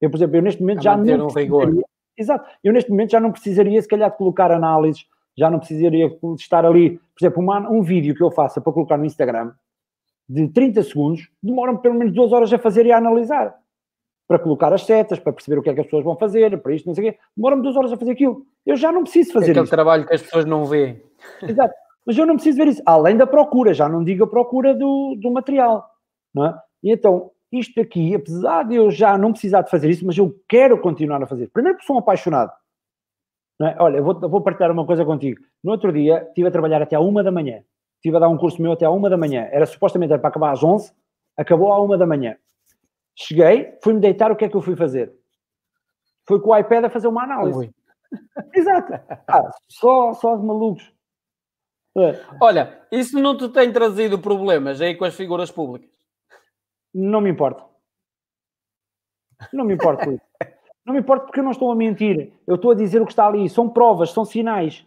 Eu, por exemplo, eu neste momento a já não um rigor. Exato. Eu neste momento já não precisaria, se calhar, de colocar análises, já não precisaria de estar ali. Por exemplo, uma, um vídeo que eu faça para colocar no Instagram, de 30 segundos demoram pelo menos duas horas a fazer e a analisar. Para colocar as setas, para perceber o que é que as pessoas vão fazer, para isto, não sei o quê. Demoram-me duas horas a fazer aquilo. Eu já não preciso fazer é Aquele isto. trabalho que as pessoas não veem. Exato. Mas eu não preciso ver isso. Além da procura, já não digo a procura do, do material. Não é? E então, isto aqui, apesar de eu já não precisar de fazer isso, mas eu quero continuar a fazer. Primeiro porque sou um apaixonado. É? Olha, vou, vou partilhar uma coisa contigo. No outro dia, estive a trabalhar até à uma da manhã estive a dar um curso meu até à uma da manhã, era supostamente era para acabar às 11, acabou à uma da manhã. Cheguei, fui-me deitar, o que é que eu fui fazer? Fui com o iPad a fazer uma análise. Exato. Ah, só, só de malucos. É. Olha, isso não te tem trazido problemas aí com as figuras públicas? Não me importa. Não me importa. não me importa porque eu não estou a mentir. Eu estou a dizer o que está ali. São provas, são sinais.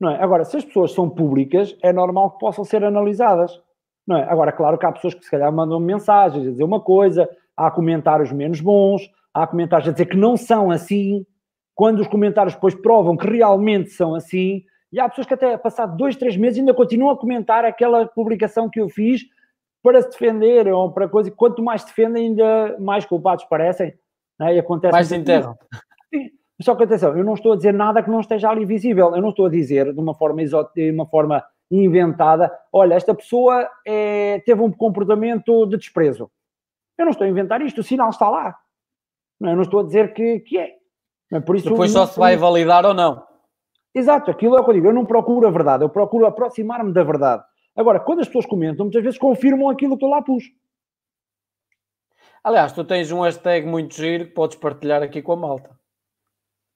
Não é? Agora, se as pessoas são públicas, é normal que possam ser analisadas. Não é? Agora, claro que há pessoas que se calhar mandam mensagens a dizer uma coisa, há comentários menos bons, há comentários a dizer que não são assim, quando os comentários depois provam que realmente são assim, e há pessoas que até passado dois, três meses ainda continuam a comentar aquela publicação que eu fiz para se defender ou para coisa, e quanto mais defendem, ainda mais culpados parecem. Né? E acontece mais se assim. enterram. Sim. Só que atenção, eu não estou a dizer nada que não esteja ali visível. Eu não estou a dizer de uma forma, de uma forma inventada, olha, esta pessoa é, teve um comportamento de desprezo. Eu não estou a inventar isto, o sinal está lá. É? Eu não estou a dizer que, que é. é? Por isso, Depois só se vai validar ou não. Exato, aquilo é o que eu digo. Eu não procuro a verdade, eu procuro aproximar-me da verdade. Agora, quando as pessoas comentam, muitas vezes confirmam aquilo que eu lá pus. Aliás, tu tens um hashtag muito giro que podes partilhar aqui com a malta.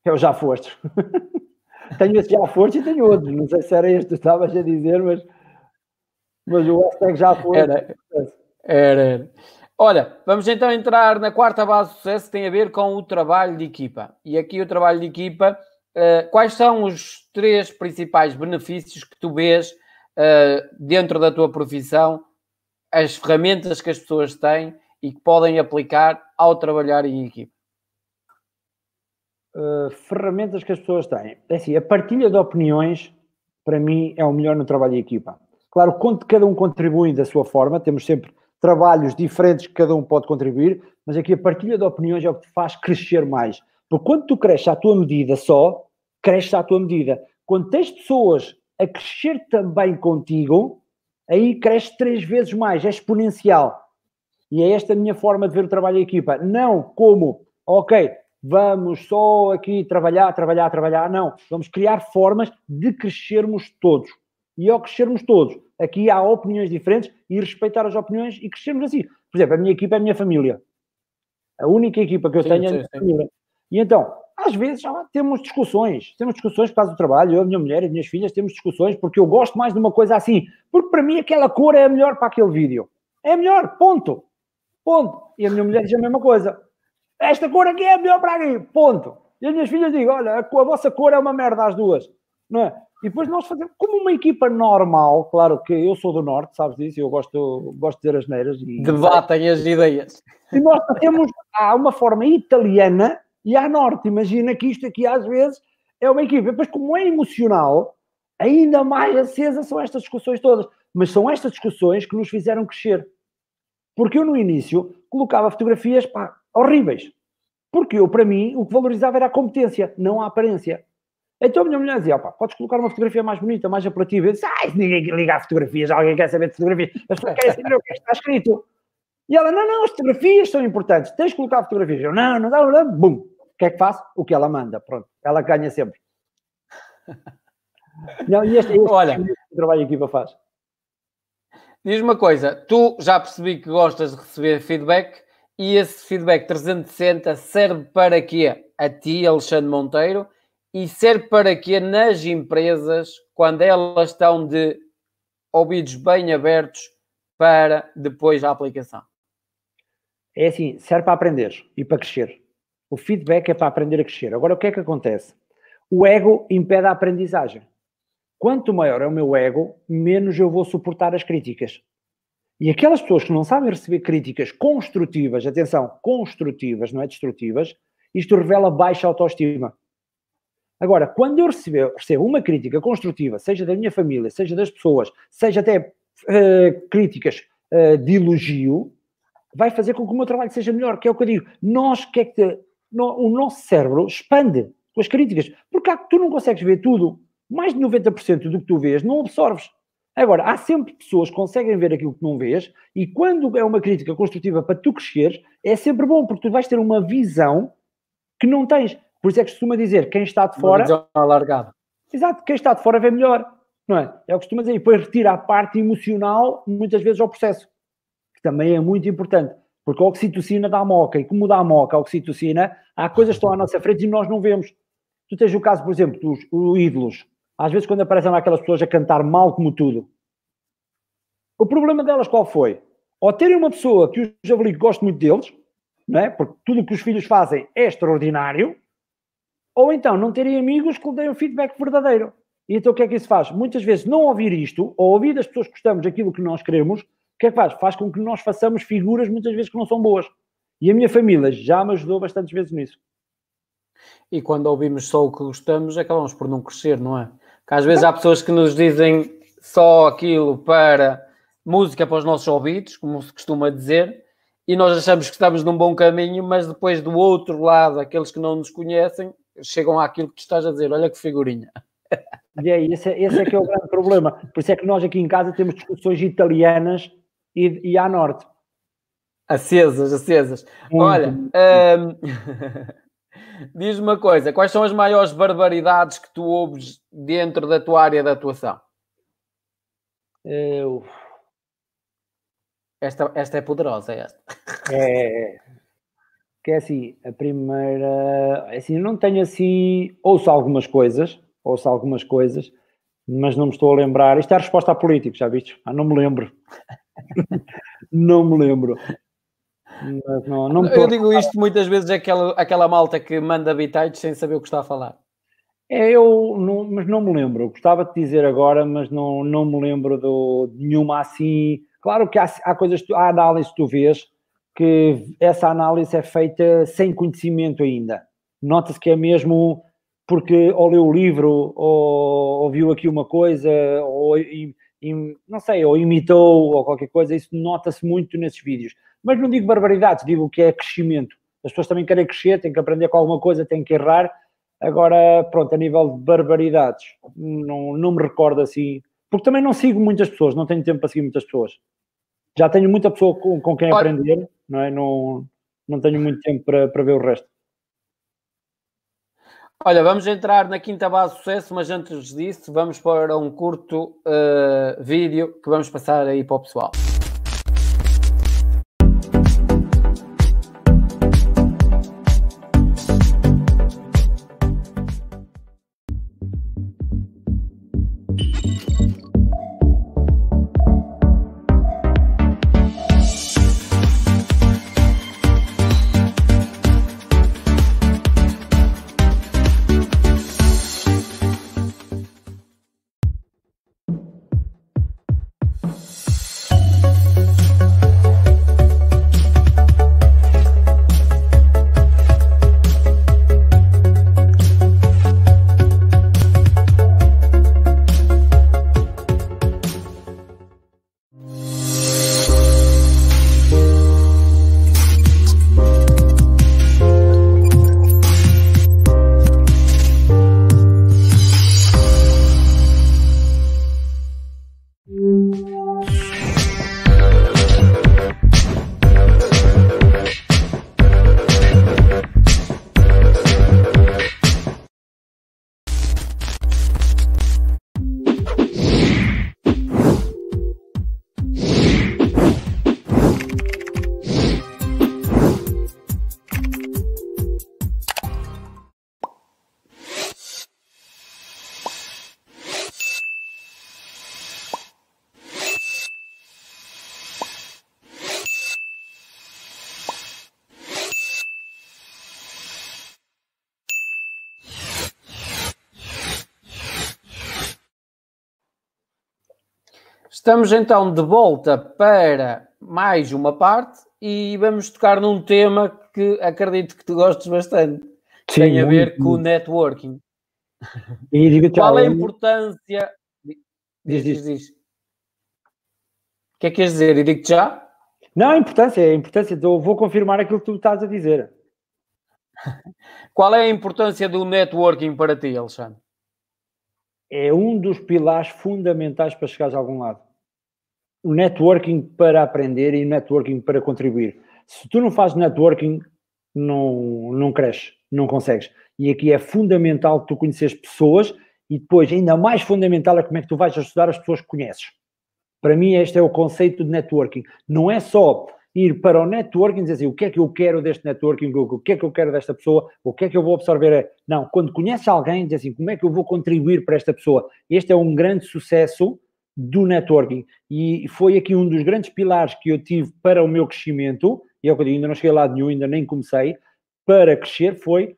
Eu é já foste. tenho esse já foste e tenho outros. Não sei se era este que estavas a dizer, mas, mas o hashtag é já foste. Era, era. Olha, vamos então entrar na quarta base de sucesso que tem a ver com o trabalho de equipa. E aqui o trabalho de equipa, eh, quais são os três principais benefícios que tu vês eh, dentro da tua profissão, as ferramentas que as pessoas têm e que podem aplicar ao trabalhar em equipa? Eh, ferramentas que as pessoas têm. É assim, a partilha de opiniões, para mim, é o melhor no trabalho de equipa. Claro, quando cada um contribui da sua forma, temos sempre trabalhos diferentes que cada um pode contribuir, mas aqui a partilha de opiniões é o que te faz crescer mais. Porque quando tu cresces à tua medida só, cresces à tua medida. Quando tens pessoas a crescer também contigo, aí cresce três vezes mais, é exponencial. E é esta a minha forma de ver o trabalho em equipa. Não como, ok, vamos só aqui trabalhar, trabalhar, trabalhar. Não, vamos criar formas de crescermos todos. E ao crescermos todos, aqui há opiniões diferentes e respeitar as opiniões e crescermos assim. Por exemplo, a minha equipa é a minha família. A única equipa que eu sim, tenho é a minha família. E então, às vezes temos discussões, temos discussões por causa do trabalho, eu, a minha mulher, as minhas filhas, temos discussões porque eu gosto mais de uma coisa assim, porque para mim aquela cor é a melhor para aquele vídeo. É a melhor, ponto. Ponto. E a minha mulher diz a mesma coisa. Esta cor aqui é a melhor para aqui, ponto. E as minhas filhas dizem, olha, a, a vossa cor é uma merda às duas, não é? E depois nós fazemos, como uma equipa normal, claro que eu sou do Norte, sabes disso, eu gosto, gosto de dizer as neiras. E, Debatem as ideias. E nós temos, há uma forma italiana e há Norte. Imagina que isto aqui às vezes é uma equipa. E depois, como é emocional, ainda mais acesa são estas discussões todas. Mas são estas discussões que nos fizeram crescer. Porque eu no início colocava fotografias, pá, horríveis. Porque eu, para mim, o que valorizava era a competência, não a aparência. Então a minha mulher dizia: opa, podes colocar uma fotografia mais bonita, mais apelativa. Eu disse: ai, ah, ninguém liga a fotografias, alguém quer saber de fotografias, as pessoas querem saber o que está escrito. E ela: não, não, as fotografias são importantes, tens de colocar fotografias. Eu: não, não dá, não bum. O que é que faço? O que ela manda, pronto, ela ganha sempre. Não, e este, este Olha, é o tipo trabalho que a equipa faz. Diz uma coisa, tu já percebi que gostas de receber feedback, e esse feedback 360 serve para quê? A ti, Alexandre Monteiro, e serve para quê nas empresas quando elas estão de ouvidos bem abertos para depois a aplicação? É assim, serve para aprender e para crescer. O feedback é para aprender a crescer. Agora, o que é que acontece? O ego impede a aprendizagem. Quanto maior é o meu ego, menos eu vou suportar as críticas. E aquelas pessoas que não sabem receber críticas construtivas, atenção, construtivas, não é destrutivas, isto revela baixa autoestima. Agora, quando eu recebo, recebo uma crítica construtiva, seja da minha família, seja das pessoas, seja até uh, críticas uh, de elogio, vai fazer com que o meu trabalho seja melhor, que é o que eu digo. Nós, que é que no, o nosso cérebro expande com as críticas, porque há, tu não consegues ver tudo. Mais de 90% do que tu vês não absorves. Agora, há sempre pessoas que conseguem ver aquilo que não vês, e quando é uma crítica construtiva para tu cresceres, é sempre bom, porque tu vais ter uma visão que não tens. Por isso é que costuma dizer, quem está de fora... Uma visão alargada. Exato, quem está de fora vê melhor, não é? É o que costuma dizer, e depois retira a parte emocional, muitas vezes, ao processo, que também é muito importante, porque a oxitocina dá moca, e como dá moca a oxitocina, há coisas que estão à nossa frente e nós não vemos. Tu tens o caso, por exemplo, dos ídolos, às vezes, quando aparecem lá aquelas pessoas a cantar mal como tudo, o problema delas qual foi? Ou terem uma pessoa que os avalios gostam muito deles, não é? porque tudo o que os filhos fazem é extraordinário, ou então não terem amigos que lhe deem um feedback verdadeiro. E então o que é que isso faz? Muitas vezes não ouvir isto, ou ouvir das pessoas que gostamos aquilo que nós queremos, o que é que faz? Faz com que nós façamos figuras muitas vezes que não são boas. E a minha família já me ajudou bastantes vezes nisso. E quando ouvimos só o que gostamos, acabamos por não crescer, não é? Que às vezes há pessoas que nos dizem só aquilo para música para os nossos ouvidos, como se costuma dizer, e nós achamos que estamos num bom caminho, mas depois do outro lado, aqueles que não nos conhecem, chegam àquilo que tu estás a dizer, olha que figurinha. E aí é esse, esse é que é o grande problema. Por isso é que nós aqui em casa temos discussões italianas e, e à norte. Acesas, acesas. Olha, hum, Diz-me uma coisa, quais são as maiores barbaridades que tu ouves dentro da tua área de atuação? Eu... Esta, esta é poderosa, esta. É, é, é. que é assim, a primeira, é assim, não tenho assim, ouço algumas coisas, ouço algumas coisas, mas não me estou a lembrar. Isto é a resposta a políticos, já viste? Ah, não me lembro. não me lembro. Mas não, não eu digo isto muitas vezes é aquela, aquela malta que manda bitites sem saber o que está a falar. É, eu não, mas não me lembro. Gostava de dizer agora, mas não, não me lembro de nenhuma assim. Claro que há, há coisas, há análise que tu vês que essa análise é feita sem conhecimento ainda. Nota-se que é mesmo porque ou leu o livro, ou ouviu aqui uma coisa, ou, e, não sei, ou imitou ou qualquer coisa, isso nota-se muito nesses vídeos. Mas não digo barbaridades, digo que é crescimento. As pessoas também querem crescer, têm que aprender com alguma coisa, têm que errar. Agora, pronto, a nível de barbaridades, não, não me recordo assim, porque também não sigo muitas pessoas, não tenho tempo para seguir muitas pessoas. Já tenho muita pessoa com, com quem aprender, não é? Não, não tenho muito tempo para, para ver o resto. Olha, vamos entrar na quinta base de sucesso, mas antes disso, vamos para um curto uh, vídeo que vamos passar aí para o pessoal. Estamos então de volta para mais uma parte e vamos tocar num tema que acredito que tu gostes bastante, que Sim, tem a ver muito. com o networking. Qual a importância. Diz, diz, diz. O que é que queres dizer? E digo-te já? Não, a importância, a importância. Eu vou confirmar aquilo que tu estás a dizer. Qual é a importância do networking para ti, Alexandre? É um dos pilares fundamentais para chegares a algum lado o networking para aprender e o networking para contribuir. Se tu não fazes networking, não, não cresces, não consegues. E aqui é fundamental que tu conheces pessoas e depois, ainda mais fundamental, é como é que tu vais ajudar as pessoas que conheces. Para mim, este é o conceito de networking. Não é só ir para o networking e dizer assim, o que é que eu quero deste networking, o que é que eu quero desta pessoa, o que é que eu vou absorver. Não, quando conheces alguém, diz assim, como é que eu vou contribuir para esta pessoa? Este é um grande sucesso do networking. E foi aqui um dos grandes pilares que eu tive para o meu crescimento, e é o que eu ainda não cheguei a lado nenhum, ainda nem comecei, para crescer foi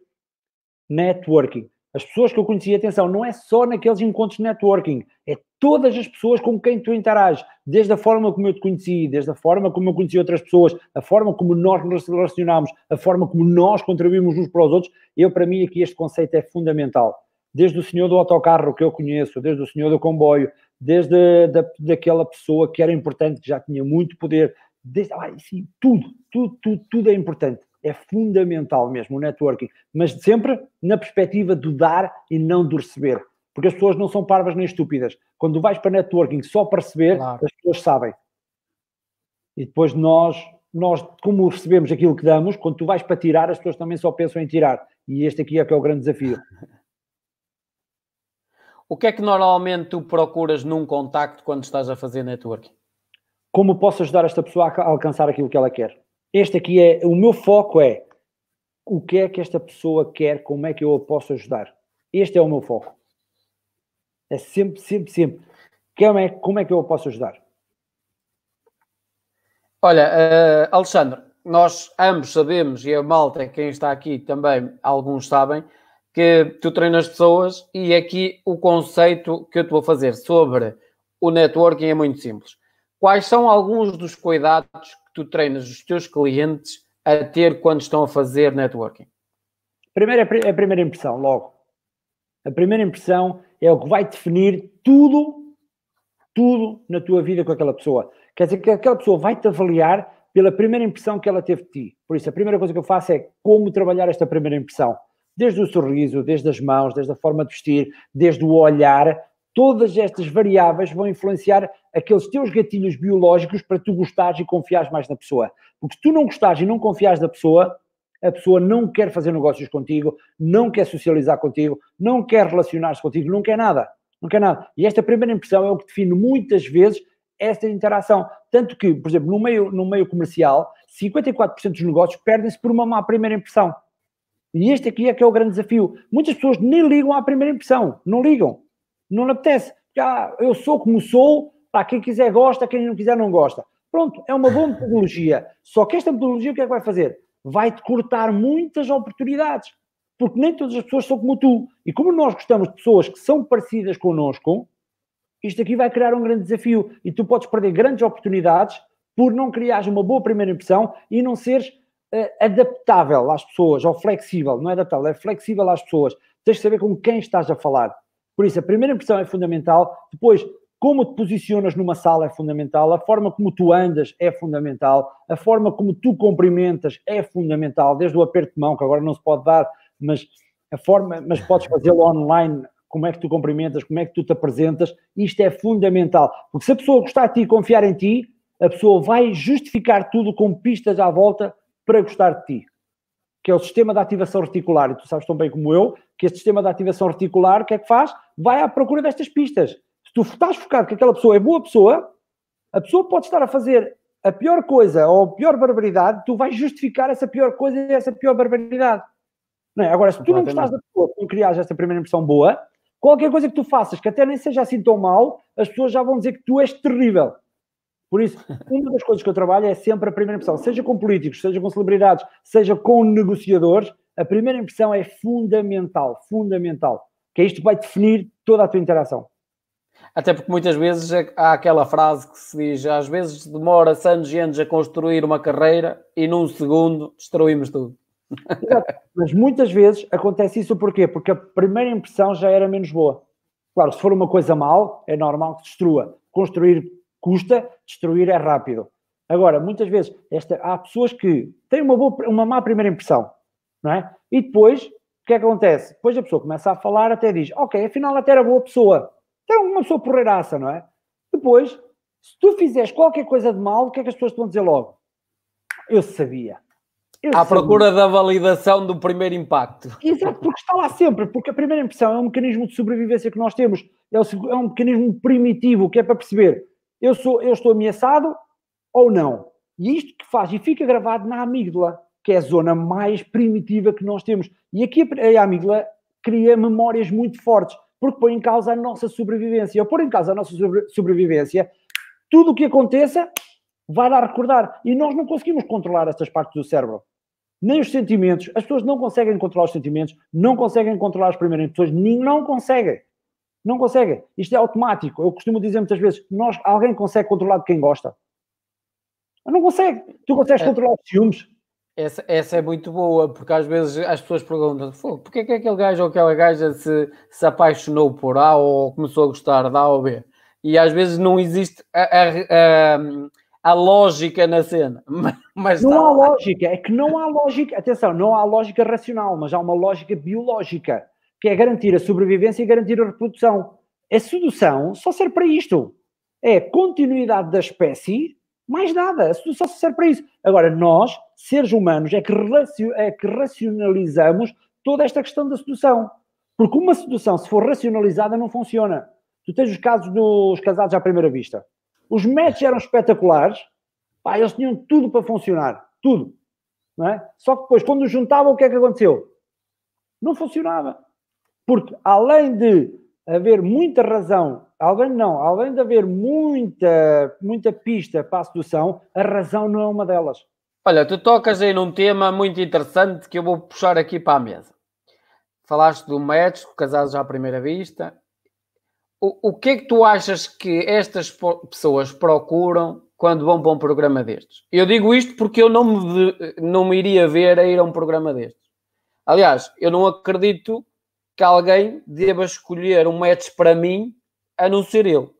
networking. As pessoas que eu conheci, atenção, não é só naqueles encontros de networking, é todas as pessoas com quem tu interages, desde a forma como eu te conheci, desde a forma como eu conheci outras pessoas, a forma como nós nos relacionamos, a forma como nós contribuímos uns para os outros. Eu, para mim, aqui este conceito é fundamental. Desde o senhor do autocarro que eu conheço, desde o senhor do comboio, desde da, daquela pessoa que era importante, que já tinha muito poder, desde, ah, sim, tudo, tudo, tudo, tudo é importante. É fundamental mesmo o networking, mas sempre na perspectiva do dar e não do receber. Porque as pessoas não são parvas nem estúpidas. Quando vais para networking só para receber, claro. as pessoas sabem. E depois nós, nós, como recebemos aquilo que damos, quando tu vais para tirar, as pessoas também só pensam em tirar. E este aqui é que é o grande desafio. O que é que normalmente tu procuras num contacto quando estás a fazer networking? Como posso ajudar esta pessoa a alcançar aquilo que ela quer? Este aqui é o meu foco é o que é que esta pessoa quer, como é que eu a posso ajudar? Este é o meu foco. É sempre, sempre, sempre. Como é, como é que eu a posso ajudar? Olha, uh, Alexandre, nós ambos sabemos, e a malta, quem está aqui também, alguns sabem, que tu treinas pessoas e é aqui o conceito que eu te vou fazer sobre o networking é muito simples. Quais são alguns dos cuidados que tu treinas os teus clientes a ter quando estão a fazer networking? Primeiro, a primeira impressão, logo. A primeira impressão é o que vai definir tudo, tudo na tua vida com aquela pessoa. Quer dizer que aquela pessoa vai-te avaliar pela primeira impressão que ela teve de ti. Por isso, a primeira coisa que eu faço é como trabalhar esta primeira impressão desde o sorriso, desde as mãos, desde a forma de vestir, desde o olhar, todas estas variáveis vão influenciar aqueles teus gatilhos biológicos para tu gostares e confiares mais na pessoa. Porque se tu não gostares e não confiares na pessoa, a pessoa não quer fazer negócios contigo, não quer socializar contigo, não quer relacionar-se contigo, não quer nada. Não quer nada. E esta primeira impressão é o que define muitas vezes esta interação. Tanto que, por exemplo, no meio, no meio comercial, 54% dos negócios perdem-se por uma má primeira impressão. E este aqui é que é o grande desafio. Muitas pessoas nem ligam à primeira impressão, não ligam, não lhe apetece. já eu sou como sou, para quem quiser gosta, quem não quiser não gosta. Pronto, é uma boa metodologia. Só que esta metodologia o que é que vai fazer? Vai-te cortar muitas oportunidades, porque nem todas as pessoas são como tu. E como nós gostamos de pessoas que são parecidas connosco, isto aqui vai criar um grande desafio e tu podes perder grandes oportunidades por não criares uma boa primeira impressão e não seres adaptável às pessoas, ou flexível, não é adaptável, é flexível às pessoas. Tens de saber com quem estás a falar. Por isso, a primeira impressão é fundamental, depois, como te posicionas numa sala é fundamental, a forma como tu andas é fundamental, a forma como tu cumprimentas é fundamental, desde o aperto de mão, que agora não se pode dar, mas a forma, mas podes fazê-lo online, como é que tu cumprimentas, como é que tu te apresentas, isto é fundamental. Porque se a pessoa gostar de ti e confiar em ti, a pessoa vai justificar tudo com pistas à volta para gostar de ti, que é o sistema de ativação reticular. E tu sabes tão bem como eu que este sistema de ativação reticular, o que é que faz? Vai à procura destas pistas. Se tu estás focado que aquela pessoa é boa pessoa, a pessoa pode estar a fazer a pior coisa ou a pior barbaridade, tu vais justificar essa pior coisa e essa pior barbaridade. Não é? Agora, se tu não gostas da pessoa, tu não criares esta primeira impressão boa, qualquer coisa que tu faças que até nem seja assim tão mal, as pessoas já vão dizer que tu és terrível. Por isso, uma das coisas que eu trabalho é sempre a primeira impressão, seja com políticos, seja com celebridades, seja com negociadores, a primeira impressão é fundamental, fundamental, que é isto vai definir toda a tua interação. Até porque muitas vezes é há aquela frase que se diz, às vezes demora-se anos e anos a construir uma carreira e num segundo destruímos tudo. Exato. Mas muitas vezes acontece isso porquê? Porque a primeira impressão já era menos boa. Claro, se for uma coisa mal, é normal que destrua. Construir custa, destruir é rápido. Agora, muitas vezes, esta, há pessoas que têm uma, boa, uma má primeira impressão, não é? E depois, o que é que acontece? Depois a pessoa começa a falar, até diz, ok, afinal até era boa pessoa. Então, uma pessoa porreiraça, não é? Depois, se tu fizeres qualquer coisa de mal, o que é que as pessoas te vão dizer logo? Eu sabia. Eu à sabia. procura da validação do primeiro impacto. Exato, porque está lá sempre, porque a primeira impressão é um mecanismo de sobrevivência que nós temos, é, é um mecanismo primitivo, que é para perceber, eu, sou, eu estou ameaçado ou não? E isto que faz, e fica gravado na amígdala, que é a zona mais primitiva que nós temos. E aqui a amígdala cria memórias muito fortes, porque põe em causa a nossa sobrevivência. Ao pôr em causa a nossa sobre, sobrevivência, tudo o que aconteça vai dar a recordar. E nós não conseguimos controlar estas partes do cérebro. Nem os sentimentos. As pessoas não conseguem controlar os sentimentos, não conseguem controlar as primeiras impressões, nem não conseguem. Não consegue. Isto é automático. Eu costumo dizer muitas vezes: nós, alguém consegue controlar de quem gosta? Não consegue. Tu consegues é, controlar os ciúmes? Essa, essa é muito boa, porque às vezes as pessoas perguntam: porquê é que aquele gajo ou aquela gaja se, se apaixonou por A ou começou a gostar de A ou B? E às vezes não existe a, a, a, a lógica na cena. Mas não tá há lá. lógica, é que não há lógica. Atenção, não há lógica racional, mas há uma lógica biológica que é garantir a sobrevivência e garantir a reprodução. A sedução só serve para isto. É continuidade da espécie, mais nada. A sedução só serve para isso. Agora, nós, seres humanos, é que, é que racionalizamos toda esta questão da sedução. Porque uma sedução, se for racionalizada, não funciona. Tu tens os casos dos casados à primeira vista. Os matches eram espetaculares, pá, eles tinham tudo para funcionar, tudo. Não é? Só que depois, quando juntavam, o que é que aconteceu? Não funcionava. Porque além de haver muita razão, além não, além de haver muita, muita pista para a sedução, a razão não é uma delas. Olha, tu tocas aí num tema muito interessante que eu vou puxar aqui para a mesa. Falaste do médico, casados à primeira vista. O, o que é que tu achas que estas pessoas procuram quando vão para um programa destes? Eu digo isto porque eu não me, não me iria ver a ir a um programa destes. Aliás, eu não acredito que alguém deva escolher um match para mim a não ser eu.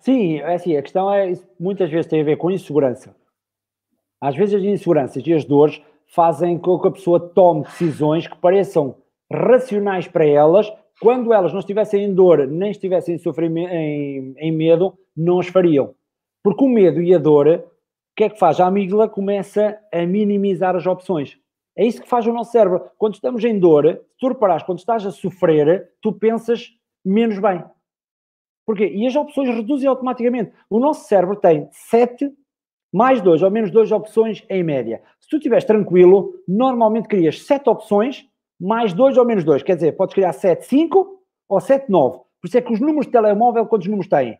Sim, é assim, a questão é muitas vezes tem a ver com insegurança. Às vezes as inseguranças e as dores fazem com que a pessoa tome decisões que pareçam racionais para elas, quando elas não estivessem em dor, nem estivessem em, em, em medo, não as fariam. Porque o medo e a dor, o que é que faz? A amígdala começa a minimizar as opções. É isso que faz o nosso cérebro. Quando estamos em dor, se tu reparas, quando estás a sofrer, tu pensas menos bem. Porquê? E as opções reduzem automaticamente. O nosso cérebro tem 7 mais 2 ou menos 2 opções em média. Se tu estiveres tranquilo, normalmente crias 7 opções mais 2 ou menos 2. Quer dizer, podes criar 7, 5 ou 7, 9. Por isso é que os números de telemóvel, quantos números têm?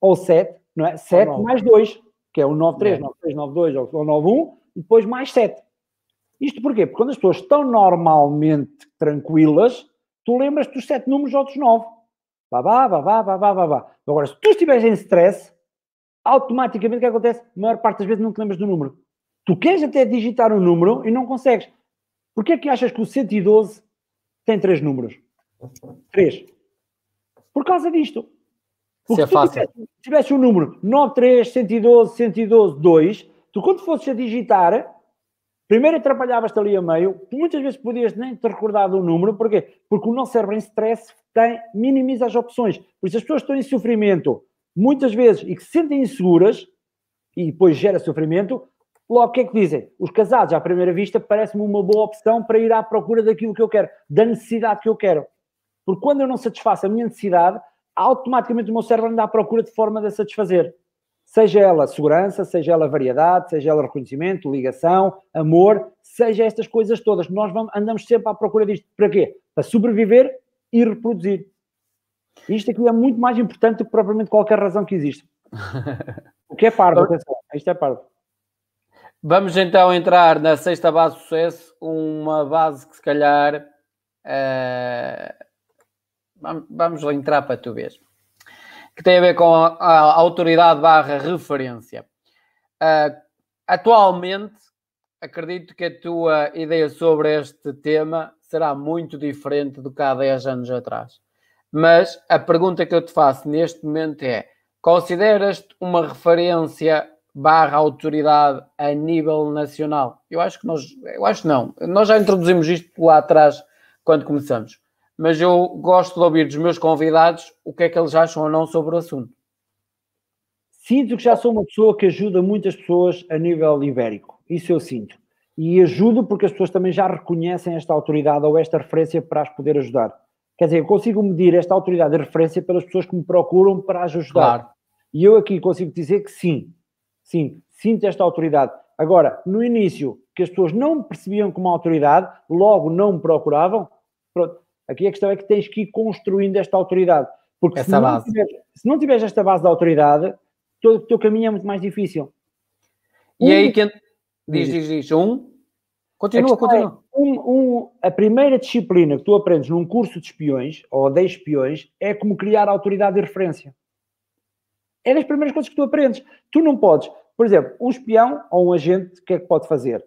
Ou 7, não é? 7 mais 2, que é o 93, é. 93, 92 ou 91, e depois mais 7. Isto porquê? Porque quando as pessoas estão normalmente tranquilas, tu lembras te dos sete números ou dos nove. vá vá vá vá. Agora, se tu estiveres em stress, automaticamente o que acontece? A maior parte das vezes não te lembras do número. Tu queres até digitar o um número e não consegues. Porquê é que achas que o 112 tem três números? Três. Por causa disto. Porque é se é fácil. Se tivesse, tivesse um número 93, 112, 112, 2, tu quando fosses a digitar, Primeiro atrapalhavas-te ali a meio, muitas vezes podias nem te recordar do número, porquê? Porque o nosso cérebro em stress tem, minimiza as opções. Por isso as pessoas estão em sofrimento, muitas vezes, e que se sentem inseguras, e depois gera sofrimento, logo o que é que dizem? Os casados, à primeira vista, parece-me uma boa opção para ir à procura daquilo que eu quero, da necessidade que eu quero. Porque quando eu não satisfaço a minha necessidade, automaticamente o meu cérebro anda à procura de forma de a satisfazer. Seja ela segurança, seja ela variedade, seja ela reconhecimento, ligação, amor, seja estas coisas todas. Nós vamos, andamos sempre à procura disto. Para quê? Para sobreviver e reproduzir. Isto aqui é muito mais importante do que propriamente qualquer razão que existe. O que é pardo, atenção. Isto é pardo. Vamos então entrar na sexta base de sucesso, uma base que se calhar. Uh... Vamos, vamos entrar para tu mesmo que tem a ver com a, a autoridade barra referência. Uh, atualmente, acredito que a tua ideia sobre este tema será muito diferente do que há 10 anos atrás. Mas a pergunta que eu te faço neste momento é: consideras-te uma referência barra autoridade a nível nacional? Eu acho que nós, eu acho não. Nós já introduzimos isto lá atrás quando começamos mas eu gosto de ouvir dos meus convidados o que é que eles acham ou não sobre o assunto. Sinto que já sou uma pessoa que ajuda muitas pessoas a nível ibérico, isso eu sinto. E ajudo porque as pessoas também já reconhecem esta autoridade ou esta referência para as poder ajudar. Quer dizer, eu consigo medir esta autoridade de referência pelas pessoas que me procuram para as ajudar. Claro. E eu aqui consigo dizer que sim, sim, sinto esta autoridade. Agora, no início, que as pessoas não me percebiam como autoridade, logo não me procuravam, pronto, Aqui a questão é que tens que ir construindo esta autoridade. Porque se não, tiveres, se não, tiveres, esta base de autoridade, o teu, caminho é muito mais difícil. E um, aí que diz, diz, diz, um. Continua, é, continua. É, um, um, a primeira disciplina que tu aprendes num curso de espiões ou de espiões é como criar autoridade de referência. É das primeiras coisas que tu aprendes. Tu não podes, por exemplo, um espião ou um agente, o que é que pode fazer?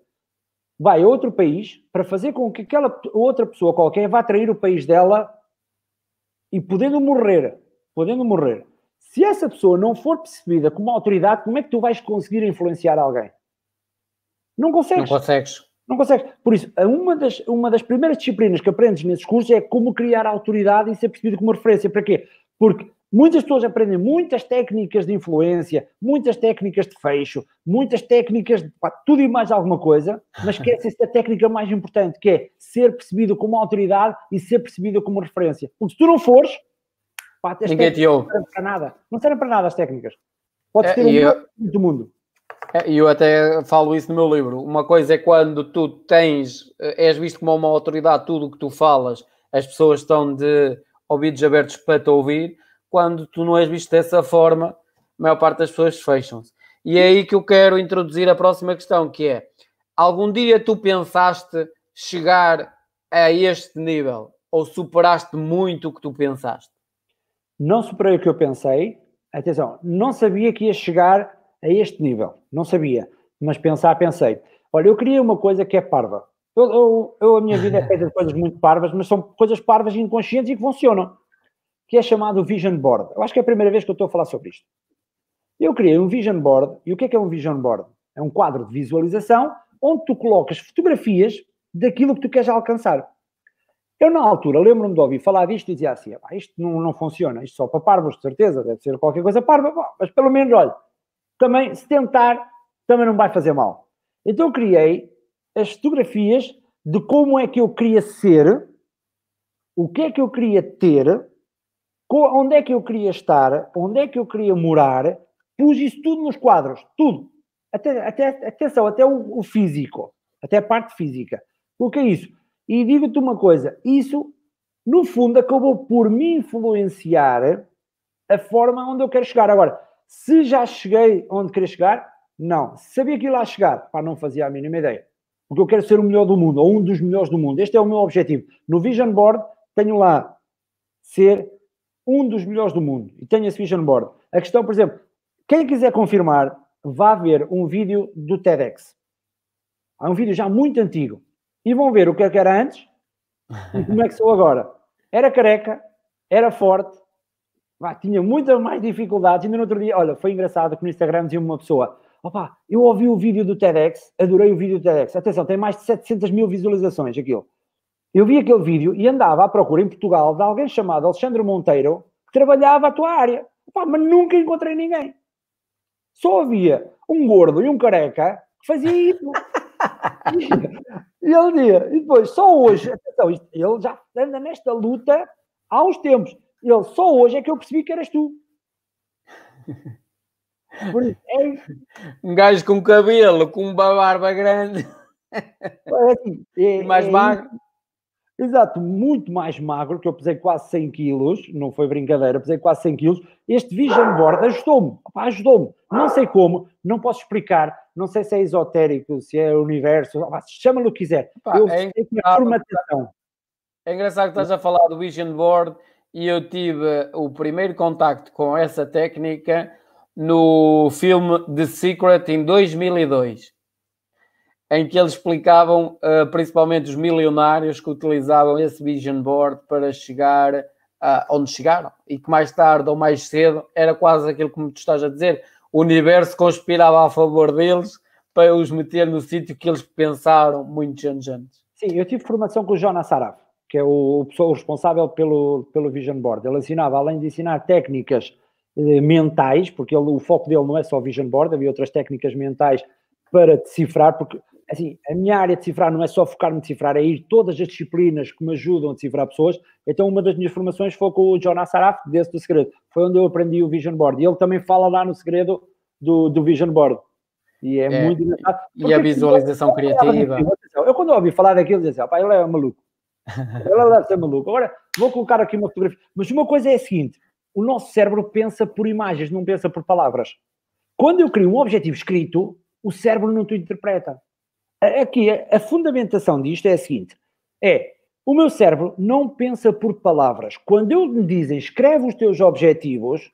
vai a outro país para fazer com que aquela outra pessoa qualquer vá trair o país dela e podendo morrer, podendo morrer. Se essa pessoa não for percebida como autoridade, como é que tu vais conseguir influenciar alguém? Não consegues. Não consegues. Não consegues. Por isso, uma das, uma das primeiras disciplinas que aprendes nesses cursos é como criar autoridade e ser percebido como referência. Para quê? Porque Muitas pessoas aprendem muitas técnicas de influência, muitas técnicas de fecho, muitas técnicas de pá, tudo e mais alguma coisa, mas esquecem-se da técnica mais importante, que é ser percebido como autoridade e ser percebido como referência. Porque se tu não fores, pá, Ninguém te ouve. não servem para nada. Não serve para nada as técnicas. Podes é, ter um eu... mundo. É, e eu até falo isso no meu livro. Uma coisa é quando tu tens, eh, és visto como uma autoridade, tudo o que tu falas, as pessoas estão de ouvidos abertos para te ouvir quando tu não és visto dessa forma, a maior parte das pessoas fecham-se. E é aí que eu quero introduzir a próxima questão, que é: algum dia tu pensaste chegar a este nível ou superaste muito o que tu pensaste? Não superei o que eu pensei. Atenção, não sabia que ia chegar a este nível. Não sabia. Mas pensar, pensei. Olha, eu queria uma coisa que é parva. Eu, eu, eu a minha vida é feita de coisas muito parvas, mas são coisas parvas inconscientes e que funcionam que é chamado Vision Board. Eu acho que é a primeira vez que eu estou a falar sobre isto. Eu criei um Vision Board, e o que é que é um Vision Board? É um quadro de visualização onde tu colocas fotografias daquilo que tu queres alcançar. Eu, na altura, lembro-me de ouvir falar disto e dizia assim: ah, isto não, não funciona, isto só para parvos, de certeza, deve ser qualquer coisa parva, mas pelo menos, olha, também, se tentar, também não vai fazer mal. Então, eu criei as fotografias de como é que eu queria ser, o que é que eu queria ter onde é que eu queria estar, onde é que eu queria morar, pus isso tudo nos quadros, tudo. Até, até, atenção, até o, o físico, até a parte física. Coloquei é isso. E digo-te uma coisa: isso, no fundo, acabou por me influenciar a forma onde eu quero chegar. Agora, se já cheguei onde queria chegar, não. Sabia que ia lá chegar, para não fazia a mínima ideia. Porque eu quero ser o melhor do mundo, ou um dos melhores do mundo. Este é o meu objetivo. No Vision Board, tenho lá ser um dos melhores do mundo e tenho esse vision board. A questão, por exemplo, quem quiser confirmar, vá ver um vídeo do TEDx. Há um vídeo já muito antigo. E vão ver o que é era antes e como é que sou agora. Era careca, era forte, vá, tinha muitas mais dificuldades. Ainda no outro dia, olha, foi engraçado que no Instagram dizia uma pessoa: opa, eu ouvi o vídeo do TEDx, adorei o vídeo do TEDx. Atenção, tem mais de 700 mil visualizações aquilo. Eu vi aquele vídeo e andava à procura em Portugal de alguém chamado Alexandre Monteiro que trabalhava a tua área. Pá, mas nunca encontrei ninguém. Só havia um gordo e um careca que fazia isso. e ele dizia, e depois, só hoje, então, ele já anda nesta luta há uns tempos. Ele, só hoje é que eu percebi que eras tu. É... Um gajo com cabelo, com uma barba grande. É, assim, é, mais é magro. Exato, muito mais magro, que eu pesei quase 100 quilos, não foi brincadeira, pesei quase 100 quilos. Este Vision Board ajudou-me, ajudou-me. Não sei como, não posso explicar, não sei se é esotérico, se é universo, chama-lhe o que quiser. Opa, eu é engraçado, É engraçado que estás a falar do Vision Board e eu tive o primeiro contacto com essa técnica no filme The Secret em 2002 em que eles explicavam uh, principalmente os milionários que utilizavam esse vision board para chegar uh, onde chegaram e que mais tarde ou mais cedo era quase aquilo que me tu estás a dizer. O universo conspirava a favor deles para os meter no sítio que eles pensaram muitos anos antes. Sim, eu tive formação com o Jonas Saraf, que é o, o responsável pelo, pelo Vision Board. Ele ensinava, além de ensinar técnicas eh, mentais, porque ele, o foco dele não é só Vision Board, havia outras técnicas mentais para decifrar, porque assim, a minha área de cifrar não é só focar-me em cifrar, é ir todas as disciplinas que me ajudam a cifrar pessoas. Então, uma das minhas formações foi com o Jonas Saraf, desse do Segredo. Foi onde eu aprendi o Vision Board. E ele também fala lá no Segredo do, do Vision Board. E é, é muito engraçado. E a assim, visualização eu, criativa. Eu, assim, eu, quando ouvi falar daquilo, dizia, pá, ele é maluco. Ele deve ser maluco. Agora, vou colocar aqui uma fotografia. Mas uma coisa é a seguinte, o nosso cérebro pensa por imagens, não pensa por palavras. Quando eu crio um objetivo escrito, o cérebro não te interpreta. Aqui, a fundamentação disto é a seguinte: é o meu cérebro não pensa por palavras. Quando eu me dizem escreve os teus objetivos,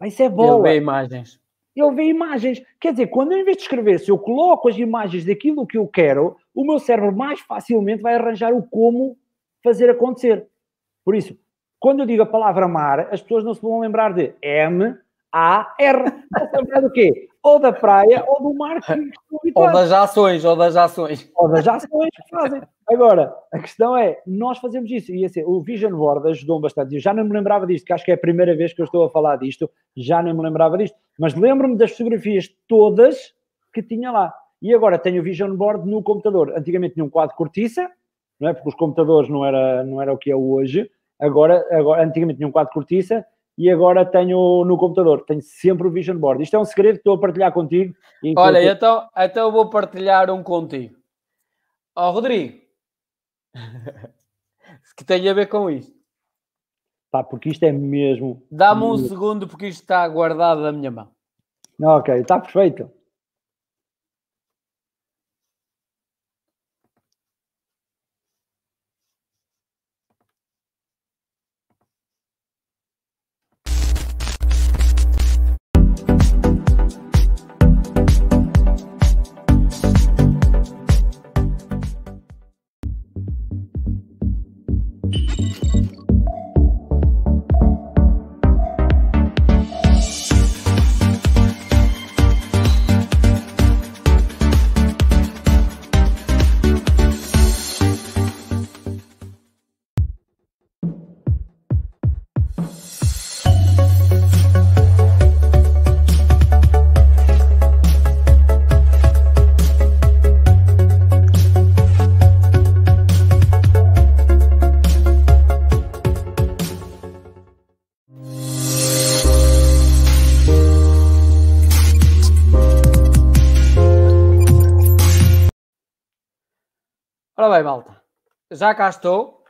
ah, isso é bola. Ele vê imagens. Ele vê imagens. Quer dizer, quando em vez de escrever, se eu coloco as imagens daquilo que eu quero, o meu cérebro mais facilmente vai arranjar o como fazer acontecer. Por isso, quando eu digo a palavra mar, as pessoas não se vão lembrar de M, A, R. Vão se lembrar do quê? ou da praia ou do mar que Ou das ações, ou das ações. Ou das ações que fazem. Agora, a questão é, nós fazemos isso. E assim, o Vision Board ajudou-me bastante. Eu já não me lembrava disto, que acho que é a primeira vez que eu estou a falar disto. Já não me lembrava disto. Mas lembro-me das fotografias todas que tinha lá. E agora tenho o Vision Board no computador. Antigamente tinha um quadro cortiça, não é? Porque os computadores não era, não era o que é hoje. Agora, agora antigamente tinha um quadro cortiça e agora tenho no computador, tenho sempre o Vision Board. Isto é um segredo que estou a partilhar contigo. Enquanto... Olha, então, então eu vou partilhar um contigo. Ó, oh, Rodrigo, que tem a ver com isto. Pá, porque isto é mesmo. Dá-me um segundo, porque isto está guardado na minha mão. Ok, está perfeito. Ora bem, malta, já cá estou.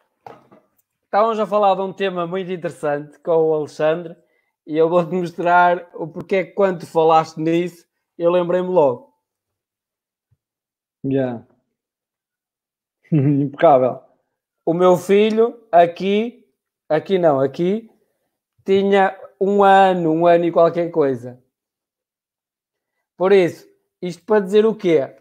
Estávamos a falar de um tema muito interessante com o Alexandre e eu vou-te mostrar o porquê que quando falaste nisso eu lembrei-me logo. Yeah. Impecável. O meu filho aqui, aqui não, aqui, tinha um ano, um ano e qualquer coisa. Por isso, isto para dizer o quê?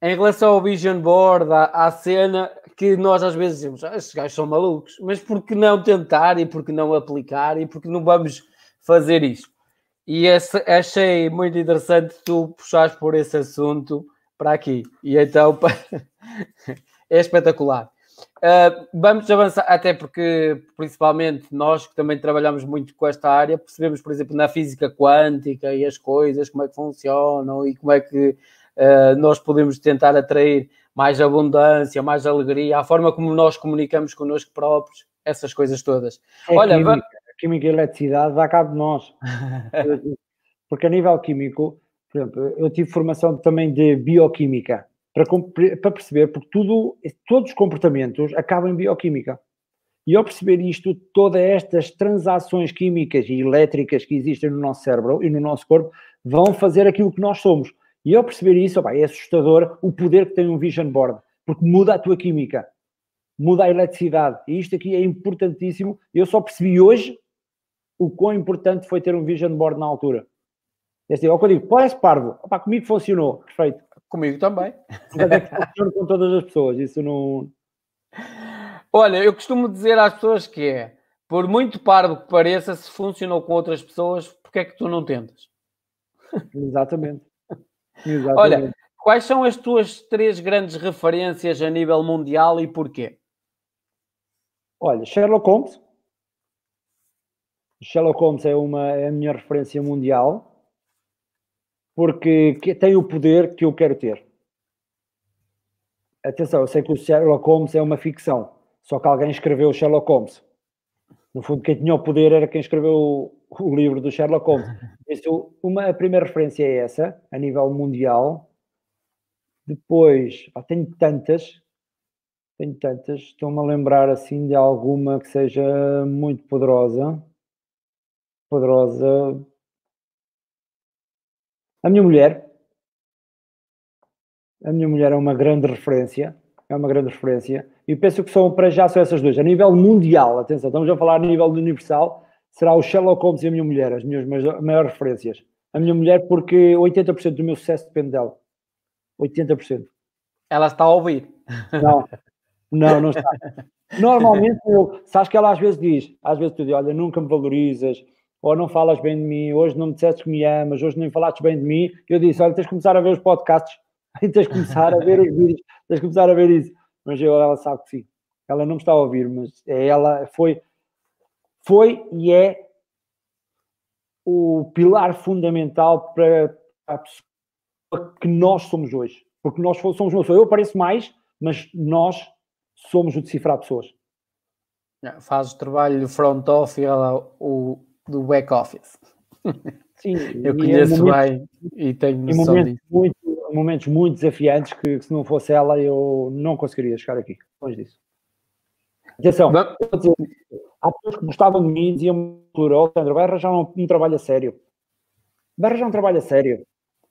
Em relação ao vision board, à, à cena que nós às vezes dizemos, ah, estes gajos são malucos, mas por que não tentar e por que não aplicar e por que não vamos fazer isto? E esse, achei muito interessante tu puxares por esse assunto para aqui. E então é espetacular. Uh, vamos avançar, até porque principalmente nós que também trabalhamos muito com esta área, percebemos, por exemplo, na física quântica e as coisas, como é que funcionam e como é que eh, nós podemos tentar atrair mais abundância, mais alegria, a forma como nós comunicamos connosco próprios, essas coisas todas. É Olha, química, vamos... química e eletricidade dá cabo de nós. Porque a nível químico, por exemplo, eu tive formação também de bioquímica para, para perceber, porque tudo, todos os comportamentos acabam em bioquímica. E ao perceber isto, todas estas transações químicas e elétricas que existem no nosso cérebro e no nosso corpo vão fazer aquilo que nós somos. E eu perceber isso, opa, é assustador o poder que tem um vision board, porque muda a tua química, muda a eletricidade. E isto aqui é importantíssimo. Eu só percebi hoje o quão importante foi ter um vision board na altura. É assim, é o que eu digo, parece parvo. Opa, comigo funcionou, perfeito. Comigo também. Mas é que funciona com todas as pessoas, isso não... Olha, eu costumo dizer às pessoas que é, por muito parvo que pareça, se funcionou com outras pessoas, porque é que tu não tentas? Exatamente. Exatamente. Olha, quais são as tuas três grandes referências a nível mundial e porquê? Olha, Sherlock Holmes. Sherlock Holmes é, uma, é a minha referência mundial porque tem o poder que eu quero ter. Atenção, eu sei que o Sherlock Holmes é uma ficção, só que alguém escreveu Sherlock Holmes. No fundo, quem tinha o poder era quem escreveu o, o livro do Sherlock Holmes. isso, uma, a primeira referência é essa, a nível mundial. Depois, tenho tantas, tenho tantas, estou-me a lembrar assim de alguma que seja muito poderosa. Poderosa. A minha mulher. A minha mulher é uma grande referência. É uma grande referência. E penso que são para já só essas duas. A nível mundial, atenção, estamos a falar a nível universal será o Sherlock Holmes e a minha mulher, as minhas maiores referências. A minha mulher, porque 80% do meu sucesso depende dela. 80%. Ela está a ouvir. Não, não, não está. Normalmente, eu, sabes que ela às vezes diz, às vezes tu diz, olha, nunca me valorizas, ou não falas bem de mim, hoje não me disseste que me amas, hoje nem falaste bem de mim. Eu disse, olha, tens de começar a ver os podcasts, tens de começar a ver os vídeos, tens de começar a ver isso. Mas eu, ela sabe que sim. Ela não me está a ouvir, mas é ela, foi, foi e é o pilar fundamental para a pessoa que nós somos hoje. Porque nós somos uma pessoa. Eu pareço mais, mas nós somos o decifrar pessoas. É, faz o trabalho front office o, do back office. Sim, eu conheço bem e tenho noção momentos disso. Muito, momentos muito desafiantes que, que, se não fosse ela eu não conseguiria chegar aqui, longe disso. Atenção, dizer, Há pessoas que gostavam de mim e diziam-me, oh, Sandro, vai arranjar um, um trabalho sério. Vai arranjar um trabalho sério.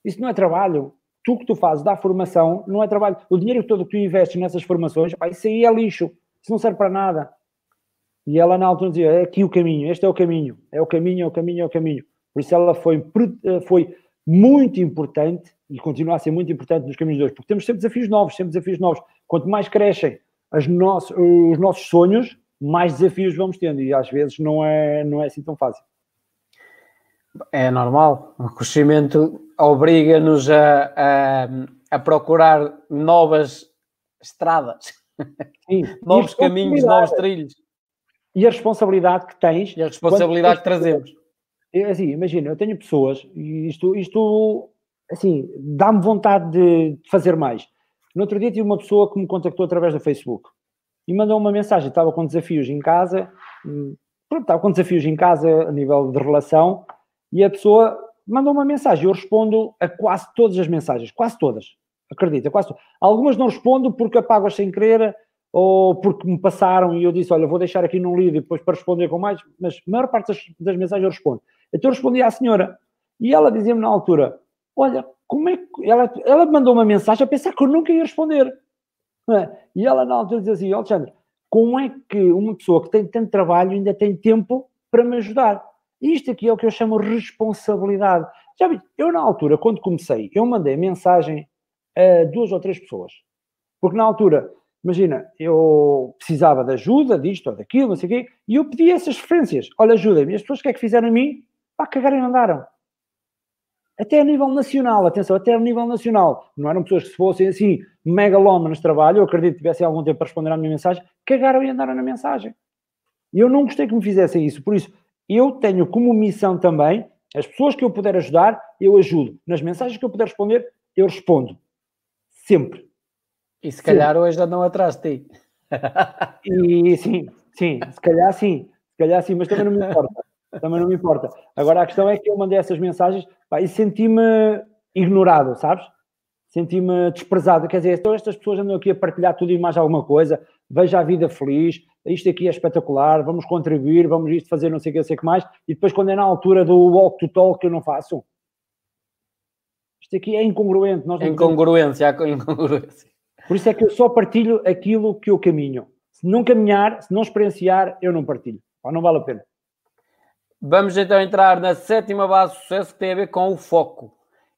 Isso não é trabalho. Tu que tu fazes da formação não é trabalho. O dinheiro todo que tu investes nessas formações, pá, isso aí é lixo. Isso não serve para nada. E ela na altura dizia, é aqui o caminho, este é o caminho. É o caminho, é o caminho, é o caminho. Por isso ela foi, eh, foi muito importante e continua a ser muito importante nos caminhos de hoje, porque temos sempre desafios novos, sempre desafios novos. Quanto mais crescem as no os nossos sonhos, mais desafios vamos tendo e às vezes não é, não é assim tão fácil. É normal, o crescimento obriga-nos a, a, a, procurar novas estradas, Sim, novos caminhos, novos trilhos. E a responsabilidade que tens. E a responsabilidade que trazemos. É assim, imagina, eu tenho pessoas e isto, isto assim, dá-me vontade de fazer mais. No outro dia tive uma pessoa que me contactou através do Facebook e mandou uma mensagem. Estava com desafios em casa, hum, pronto, estava com desafios em casa a nível de relação, e a pessoa mandou uma mensagem. Eu respondo a quase todas as mensagens, quase todas. Acredita, quase todas. Algumas não respondo porque apago-as sem querer ou porque me passaram e eu disse, olha, vou deixar aqui num livro e depois para responder com mais, mas a maior parte das, das mensagens eu respondo. Então eu respondi à senhora e ela dizia-me na altura, olha, como é que... Ela, ela mandou uma mensagem a pensar que eu nunca ia responder. É? E ela na altura dizia assim, Alexandre, como é que uma pessoa que tem tanto trabalho ainda tem tempo para me ajudar? Isto aqui é o que eu chamo responsabilidade. Já vi, eu na altura, quando comecei, eu mandei mensagem a duas ou três pessoas. Porque na altura, imagina, eu precisava de ajuda disto ou daquilo, não sei o quê, e eu pedi essas referências. Olha, ajudem-me. As pessoas que é que fizeram a mim? Pá, cagaram e andaram até a nível nacional, atenção, até a nível nacional, não eram pessoas que se fossem assim megalómanos de trabalho, eu acredito que tivessem algum tempo para responder à minha mensagem, cagaram e andaram na mensagem. E eu não gostei que me fizessem isso, por isso eu tenho como missão também, as pessoas que eu puder ajudar, eu ajudo. Nas mensagens que eu puder responder, eu respondo. Sempre. E se calhar hoje andam atrás de ti. E sim, sim, se calhar sim, se calhar sim, mas também não me importa também não me importa. Agora a questão é que eu mandei essas mensagens pá, e senti-me ignorado, sabes? Senti-me desprezado. Quer dizer, todas então estas pessoas andam aqui a partilhar tudo e mais alguma coisa, veja a vida feliz, isto aqui é espetacular, vamos contribuir, vamos isto fazer não sei o que, não sei o que mais, e depois quando é na altura do walk to talk eu não faço. Isto aqui é incongruente. Nós incongruência, podemos... incongruência. Por isso é que eu só partilho aquilo que eu caminho. Se não caminhar, se não experienciar, eu não partilho. não vale a pena. Vamos então entrar na sétima base de sucesso que tem a ver com o foco.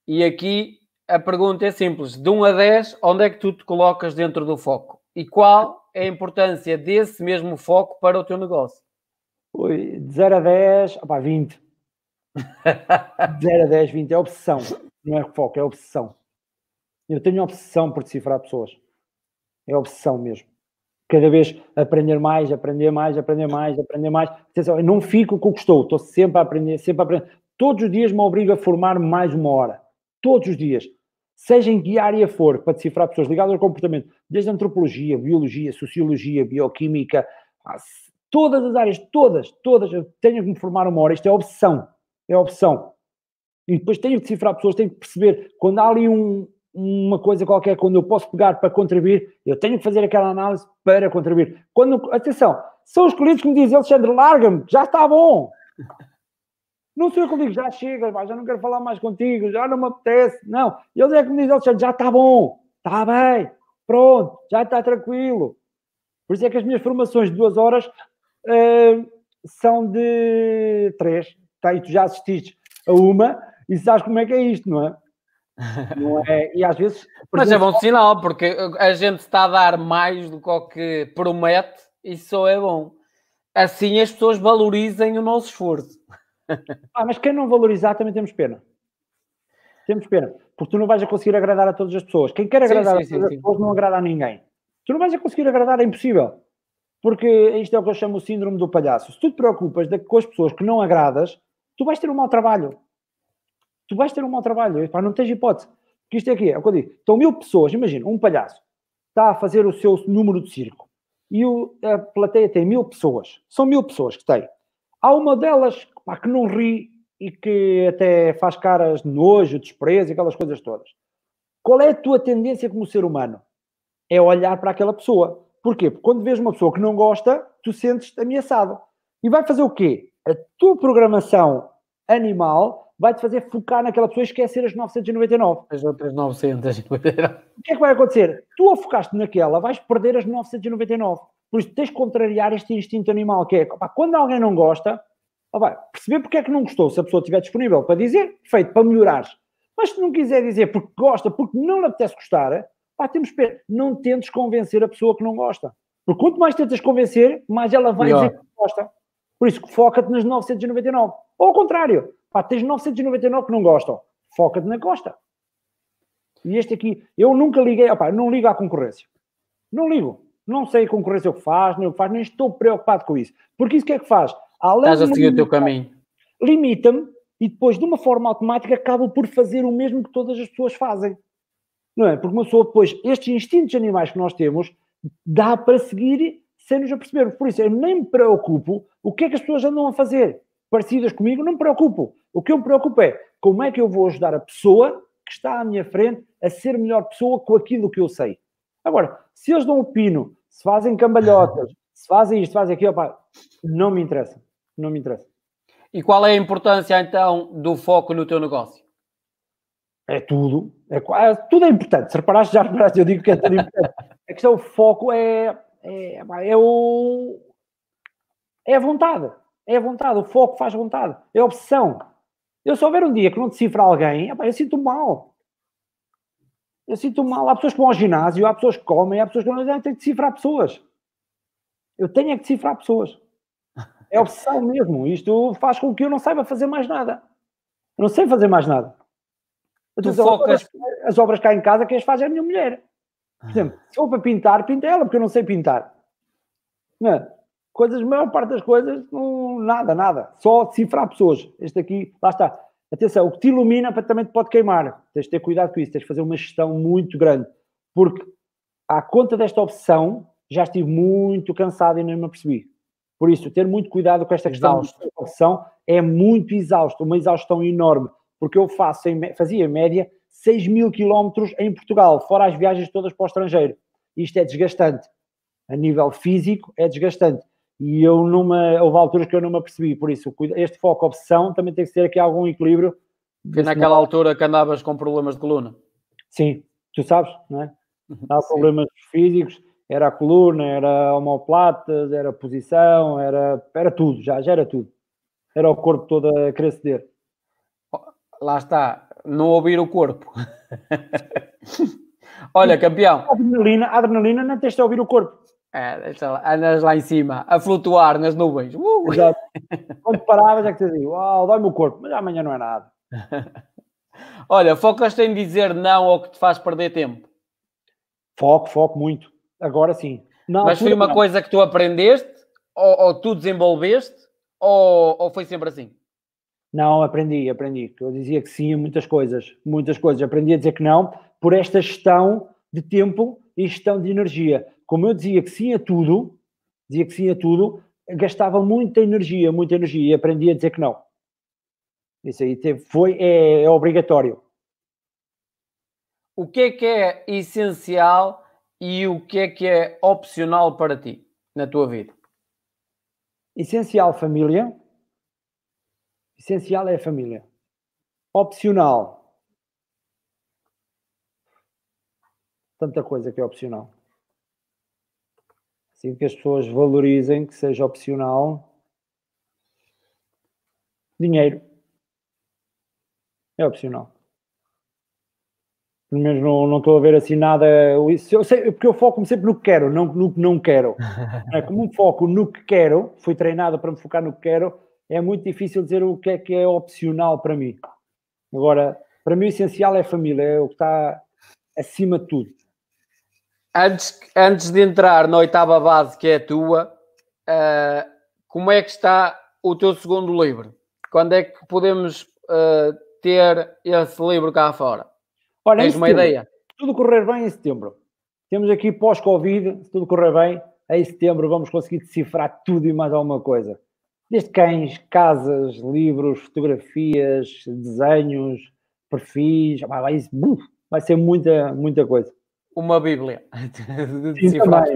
E aqui a pergunta é simples: de 1 a 10, onde é que tu te colocas dentro do foco? E qual é a importância desse mesmo foco para o teu negócio? Oi, de 0 a 10, opá, 20. de 0 a 10, 20 é obsessão. Não é foco, é obsessão. Eu tenho obsessão por decifrar pessoas. É obsessão mesmo cada vez aprender mais, aprender mais, aprender mais, aprender mais. Atenção, eu não fico com o que estou, estou sempre a aprender, sempre a aprender. Todos os dias me obrigo a formar mais uma hora. Todos os dias. Seja em que área for, para decifrar pessoas ligadas ao comportamento, desde antropologia, biologia, sociologia, bioquímica, todas as áreas, todas, todas, tenho que me formar uma hora. Isto é obsessão. É obsessão. E depois tenho que decifrar pessoas, tenho que perceber. Quando há ali um, uma coisa qualquer, quando eu posso pegar para contribuir, eu tenho que fazer aquela análise para contribuir. Quando, atenção, são os clientes que me dizem, Alexandre, larga-me, já está bom. Não sei o que eu digo, já chega, já não quero falar mais contigo, já não me apetece. Não, eles é que me dizem, Alexandre, já está bom, está bem, pronto, já está tranquilo. Por isso é que as minhas formações de duas horas uh, são de três. Tá, e tu já assististe a uma e sabes como é que é isto, não é? É? E às vezes. Mas é bom sinal, porque a gente está a dar mais do que o que promete, isso só é bom. Assim as pessoas valorizem o nosso esforço. Ah, mas quem não valorizar também temos pena. Temos pena. Porque tu não vais a conseguir agradar a todas as pessoas. Quem quer agradar sim, sim, a todas sim, as pessoas não agrada a ninguém. Tu não vais a conseguir agradar, é impossível. Porque isto é o que eu chamo o síndrome do palhaço. Se tu te preocupas de, com as pessoas que não agradas, tu vais ter um mau trabalho tu vais ter um mau trabalho, pá, não tens hipótese. Porque isto é aqui, é, é o que eu digo. Estão mil pessoas, imagina, um palhaço está a fazer o seu número de circo e o, a plateia tem mil pessoas. São mil pessoas que tem. Há uma delas pá, que não ri e que até faz caras de nojo, desprezo, aquelas coisas todas. Qual é a tua tendência como ser humano? É olhar para aquela pessoa. Porquê? Porque quando vês uma pessoa que não gosta, tu sentes-te ameaçado. E vai fazer o quê? A tua programação animal vai te fazer focar naquela pessoa e esquecer as 999. As outras 999. O que é que vai acontecer? Tu a focaste naquela, vais perder as 999. Por isso tens de contrariar este instinto animal, que é opa, quando alguém não gosta, opa, perceber porque é que não gostou, se a pessoa estiver disponível para dizer, feito, para melhorar. Mas se não quiser dizer porque gosta, porque não lhe apetece gostar, pá, temos que Não tentes convencer a pessoa que não gosta. Porque quanto mais tentas convencer, mais ela vai dizer que gosta. Por isso, foca-te nas 999. Ou ao contrário, Pá, tens 999 que não gostam. Foca-te na costa. E este aqui, eu nunca liguei, opá, não ligo à concorrência. Não ligo. Não sei a concorrência o que faz, nem o que faz, nem estou preocupado com isso. Porque isso que é que faz? Além Estás a seguir o teu caminho. Limita-me e depois, de uma forma automática, acabo por fazer o mesmo que todas as pessoas fazem. Não é? Porque uma pessoa, depois, estes instintos animais que nós temos, dá para seguir sem nos apercebermos. Por isso, eu nem me preocupo o que é que as pessoas andam a fazer. Parecidas comigo, não me preocupo. O que eu me preocupo é como é que eu vou ajudar a pessoa que está à minha frente a ser melhor pessoa com aquilo que eu sei. Agora, se eles o pino, se fazem cambalhotas, se fazem isto, fazem aquilo, opa, não me interessa. Não me interessa. E qual é a importância então do foco no teu negócio? É tudo. É, é tudo é importante. Se reparaste, já reparaste, eu digo que é tudo importante. a questão, o foco é, é, é o. É a vontade. É a vontade. O foco faz vontade. É a obsessão. Eu só ver um dia que não decifra alguém, eu sinto mal. Eu sinto mal. Há pessoas que vão ao ginásio, há pessoas que comem, há pessoas que não. Eu tenho que decifrar pessoas. Eu tenho é que decifrar pessoas. É obsessão mesmo. Isto faz com que eu não saiba fazer mais nada. Eu não sei fazer mais nada. Eu tu focas... As obras, cá em casa, quem as faz é a minha mulher. Por exemplo, se for para pintar, pinta ela, porque eu não sei pintar. Não é? coisas, a maior parte das coisas, não, nada, nada. Só cifrar pessoas. Este aqui, lá está. Atenção, o que te ilumina também te pode queimar. Tens de ter cuidado com isso, tens de fazer uma gestão muito grande. Porque, à conta desta opção já estive muito cansado e nem me apercebi. Por isso, ter muito cuidado com esta questão exausto. de opção é muito exausto, uma exaustão enorme. Porque eu faço, em, fazia em média 6 mil quilómetros em Portugal, fora as viagens todas para o estrangeiro. Isto é desgastante. A nível físico, é desgastante e eu numa, houve alturas que eu não me apercebi, por isso este foco obsessão também tem que ser aqui algum equilíbrio. E naquela altura que andavas com problemas de coluna. Sim, tu sabes, não é? Há problemas físicos, era a coluna, era homoplatas, era a posição, era, era tudo, já, já era tudo. Era o corpo todo a querer ceder. Oh, lá está, não ouvir o corpo. Olha, campeão. A adrenalina, a adrenalina não tens de ouvir o corpo. É, lá, andas lá em cima, a flutuar nas nuvens. Uh! Exato. Quando paravas é que te digo, uau, dói-me o corpo, mas amanhã não é nada. Olha, focas-te em dizer não ao que te faz perder tempo? Foco, foco muito. Agora sim. Não, mas foi uma não. coisa que tu aprendeste, ou, ou tu desenvolveste, ou, ou foi sempre assim? Não, aprendi, aprendi. Eu dizia que sim a muitas coisas, muitas coisas. Aprendi a dizer que não por esta gestão de tempo e gestão de energia como eu dizia que sim a tudo, dizia que sim a tudo, gastava muita energia, muita energia e aprendi a dizer que não. Isso aí teve, foi, é, é obrigatório. O que é que é essencial e o que é que é opcional para ti na tua vida? Essencial, família. Essencial é a família. Opcional. Tanta coisa que é opcional assim que as pessoas valorizem que seja opcional. Dinheiro é opcional. Pelo menos não, não estou a ver assim nada. Isso, eu sei, porque eu foco-me sempre no que quero, não no que não quero. É, como foco no que quero, fui treinado para me focar no que quero, é muito difícil dizer o que é que é opcional para mim. Agora, para mim o essencial é a família, é o que está acima de tudo. Antes, antes de entrar na oitava base, que é a tua, uh, como é que está o teu segundo livro? Quando é que podemos uh, ter esse livro cá fora? Olha, Tens uma ideia? Se tudo correr bem em setembro. Temos aqui pós-Covid, se tudo correr bem, em setembro vamos conseguir decifrar tudo e mais alguma coisa. Desde cães, casas, livros, fotografias, desenhos, perfis, vai, vai, vai ser muita, muita coisa uma Bíblia. De Sim, também,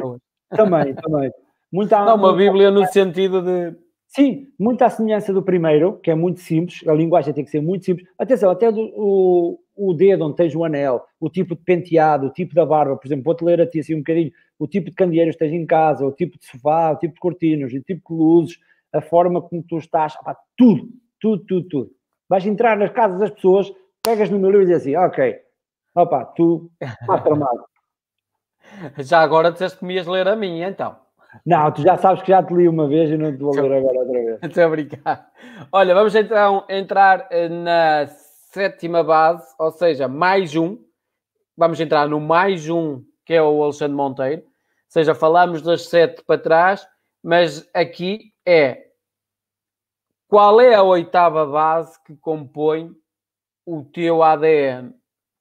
também, também. Muita, Não, uma Bíblia no sentido de. Sim, muita semelhança do primeiro, que é muito simples, a linguagem tem que ser muito simples. Atenção, até do, o, o dedo onde tens o anel, o tipo de penteado, o tipo da barba, por exemplo, vou-te ler a ti assim um bocadinho, o tipo de candeeiros que tens em casa, o tipo de sofá, o tipo de cortinas, o tipo de luzes, a forma como tu estás, opa, tudo, tudo, tudo, tudo. Vais entrar nas casas das pessoas, pegas no meu livro e dizes assim, ok, opa, tu estás tramado. Já agora disseste que me ias ler a minha, então. Não, tu já sabes que já te li uma vez e não te vou ler agora outra vez. Estou a brincar. Olha, vamos então entrar eh, na sétima base, ou seja, mais um. Vamos entrar no mais um, que é o Alexandre Monteiro. Ou seja, falámos das sete para trás, mas aqui é qual é a oitava base que compõe o teu ADN,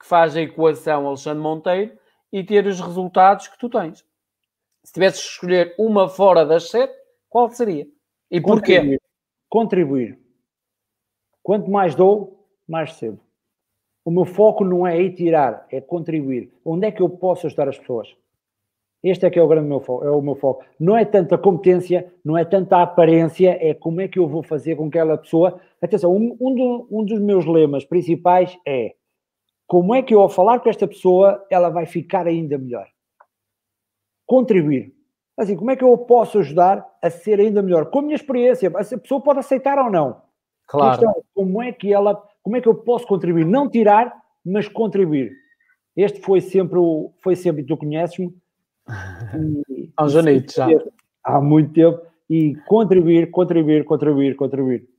que faz a equação Alexandre Monteiro e ter os resultados que tu tens. Se tivesses de escolher uma fora das sete, qual seria? E porquê? Contribuir. Quanto mais dou, mais recebo. O meu foco não é ir tirar, é contribuir. Onde é que eu posso ajudar as pessoas? Este é que é o grande meu foco, é o meu foco. Não é tanta competência, não é tanta aparência, é como é que eu vou fazer com que aquela pessoa. Atenção, um, um, do, um dos meus lemas principais é como é que eu, ao falar com esta pessoa, ela vai ficar ainda melhor? Contribuir. Assim, como é que eu posso ajudar a ser ainda melhor? Com a minha experiência, essa pessoa pode aceitar ou não. Claro. É, como é que ela, como é que eu posso contribuir? Não tirar, mas contribuir. Este foi sempre o, foi sempre tu conheces-me. Há uns é já. Há muito tempo e contribuir, contribuir, contribuir, contribuir.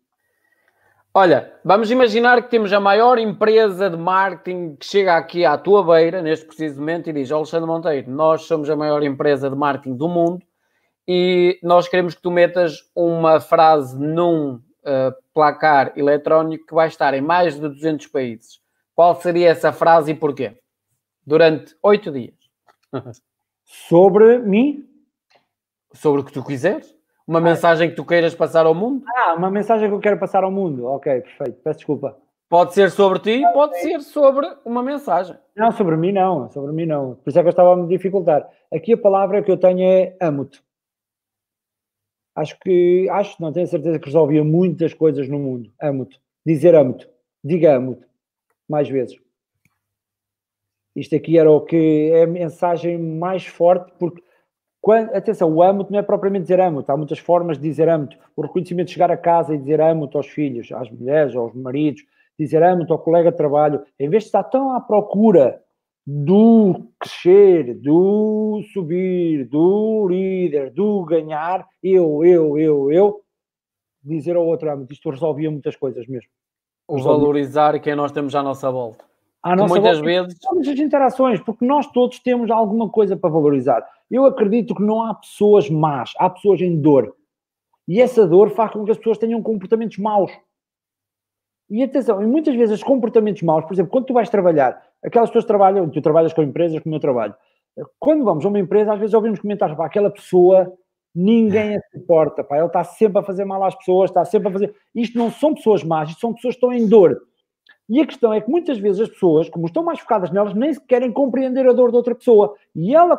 Olha, vamos imaginar que temos a maior empresa de marketing que chega aqui à tua beira, neste preciso momento, e diz: Alexandre Monteiro, nós somos a maior empresa de marketing do mundo e nós queremos que tu metas uma frase num uh, placar eletrónico que vai estar em mais de 200 países. Qual seria essa frase e porquê? Durante oito dias. Sobre mim? Sobre o que tu quiseres. Uma mensagem que tu queiras passar ao mundo? Ah, uma mensagem que eu quero passar ao mundo. Ok, perfeito. Peço desculpa. Pode ser sobre ti, pode ser sobre uma mensagem. Não, sobre mim não, sobre mim não. Por isso é que eu estava a me dificultar. Aqui a palavra que eu tenho é amo-te. Acho que, acho, não tenho certeza que resolvia muitas coisas no mundo. Amo-te. Dizer amo-te. Diga amo-te. Mais vezes. Isto aqui era o que é a mensagem mais forte, porque quando, atenção, o amo não é propriamente dizer amo, há muitas formas de dizer amo. O reconhecimento de chegar a casa e dizer amo aos filhos, às mulheres, aos maridos, dizer amo ao colega de trabalho, em vez de estar tão à procura do crescer, do subir, do líder, do ganhar, eu, eu, eu, eu, dizer ao outro amo, isto resolvia muitas coisas mesmo. O valorizar quem nós temos à nossa volta. À nossa muitas volta, vezes. Todas as interações, porque nós todos temos alguma coisa para valorizar eu acredito que não há pessoas más, há pessoas em dor. E essa dor faz com que as pessoas tenham comportamentos maus. E atenção, e muitas vezes os comportamentos maus, por exemplo, quando tu vais trabalhar, aquelas pessoas trabalham, tu trabalhas com empresas, como eu trabalho. Quando vamos a uma empresa, às vezes ouvimos comentários, pá, aquela pessoa, ninguém a suporta, pá, ele está sempre a fazer mal às pessoas, está sempre a fazer. Isto não são pessoas más, isto são pessoas que estão em dor. E a questão é que muitas vezes as pessoas, como estão mais focadas nelas, nem sequer querem compreender a dor de outra pessoa. E ela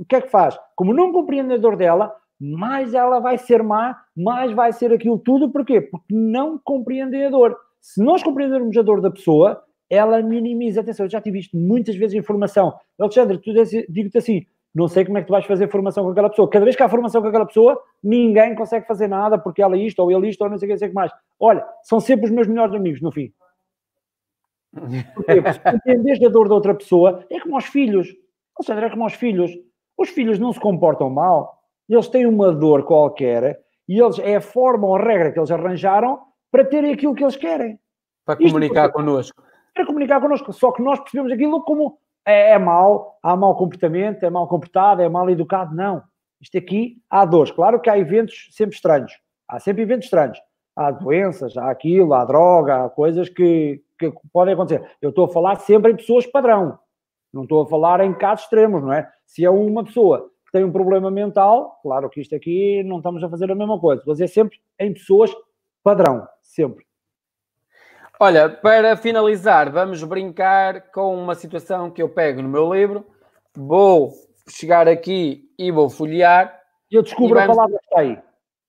o que é que faz? Como não compreende a dor dela, mais ela vai ser má, mais vai ser aquilo tudo. Porquê? Porque não compreende a dor. Se nós compreendermos a dor da pessoa, ela minimiza. Atenção, eu já tive isto muitas vezes em formação. Alexandre, tu digo-te assim, não sei como é que tu vais fazer formação com aquela pessoa. Cada vez que há formação com aquela pessoa, ninguém consegue fazer nada porque ela é isto, ou ele isto, ou não sei o que, sei que mais. Olha, são sempre os meus melhores amigos, no fim. Porquê? Porque se compreendes a dor da outra pessoa, é como aos filhos. Alexandre, é como aos filhos. Os filhos não se comportam mal, eles têm uma dor qualquer e eles é a forma ou a regra que eles arranjaram para terem aquilo que eles querem. Para comunicar connosco. Para comunicar connosco, só que nós percebemos aquilo como é, é há mau comportamento, é mal comportado, é mal educado. Não. Isto aqui há dores. Claro que há eventos sempre estranhos. Há sempre eventos estranhos. Há doenças, há aquilo, há droga, há coisas que, que podem acontecer. Eu estou a falar sempre em pessoas padrão. Não estou a falar em casos extremos, não é? Se é uma pessoa que tem um problema mental, claro que isto aqui não estamos a fazer a mesma coisa, mas é sempre em pessoas padrão, sempre. Olha, para finalizar, vamos brincar com uma situação que eu pego no meu livro. Vou chegar aqui e vou folhear. Eu descubro vamos... a palavra que está aí.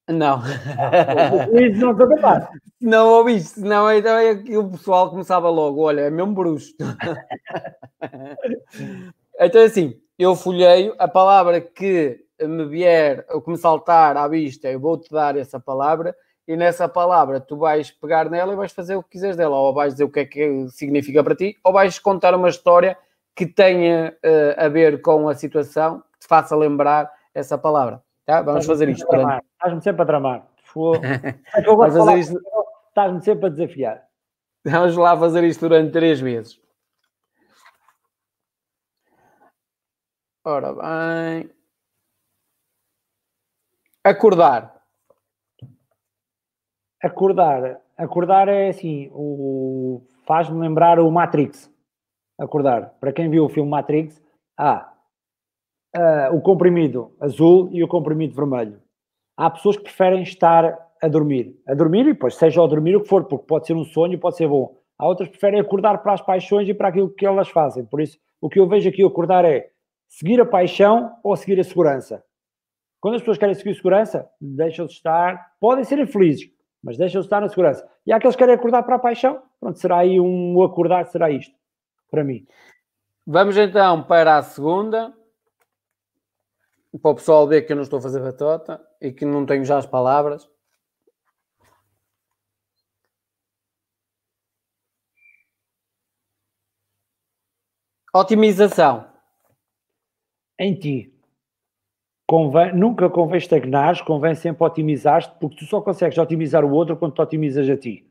Não. Isso não se capaz. Não ouviste, Não, então, o pessoal começava logo, olha, é mesmo bruxo. então assim, eu folheio, a palavra que me vier, ou que me saltar à vista, eu vou-te dar essa palavra, e nessa palavra tu vais pegar nela e vais fazer o que quiseres dela, ou vais dizer o que é que significa para ti, ou vais contar uma história que tenha uh, a ver com a situação, que te faça lembrar essa palavra. Tá? Vamos fazer isto. Estás-me sempre a tramar. É estás-me isto... sempre a desafiar. Vamos lá fazer isto durante três meses. Ora bem. Acordar. Acordar. Acordar é assim, o... faz-me lembrar o Matrix. Acordar. Para quem viu o filme Matrix, ah uh, o comprimido azul e o comprimido vermelho. Há pessoas que preferem estar a dormir. A dormir, e depois seja ao dormir o que for, porque pode ser um sonho, pode ser bom. Há outras que preferem acordar para as paixões e para aquilo que elas fazem. Por isso, o que eu vejo aqui acordar é seguir a paixão ou seguir a segurança. Quando as pessoas querem seguir a segurança, deixam de estar, podem ser infelizes, mas deixam de estar na segurança. E há aqueles que querem acordar para a paixão, pronto, será aí um acordar, será isto, para mim. Vamos então para a segunda para o pessoal ver que eu não estou a fazer batota e que não tenho já as palavras. Otimização. Em ti. Convém, nunca convém estagnar, convém sempre otimizar-te, porque tu só consegues otimizar o outro quando te otimizas a ti.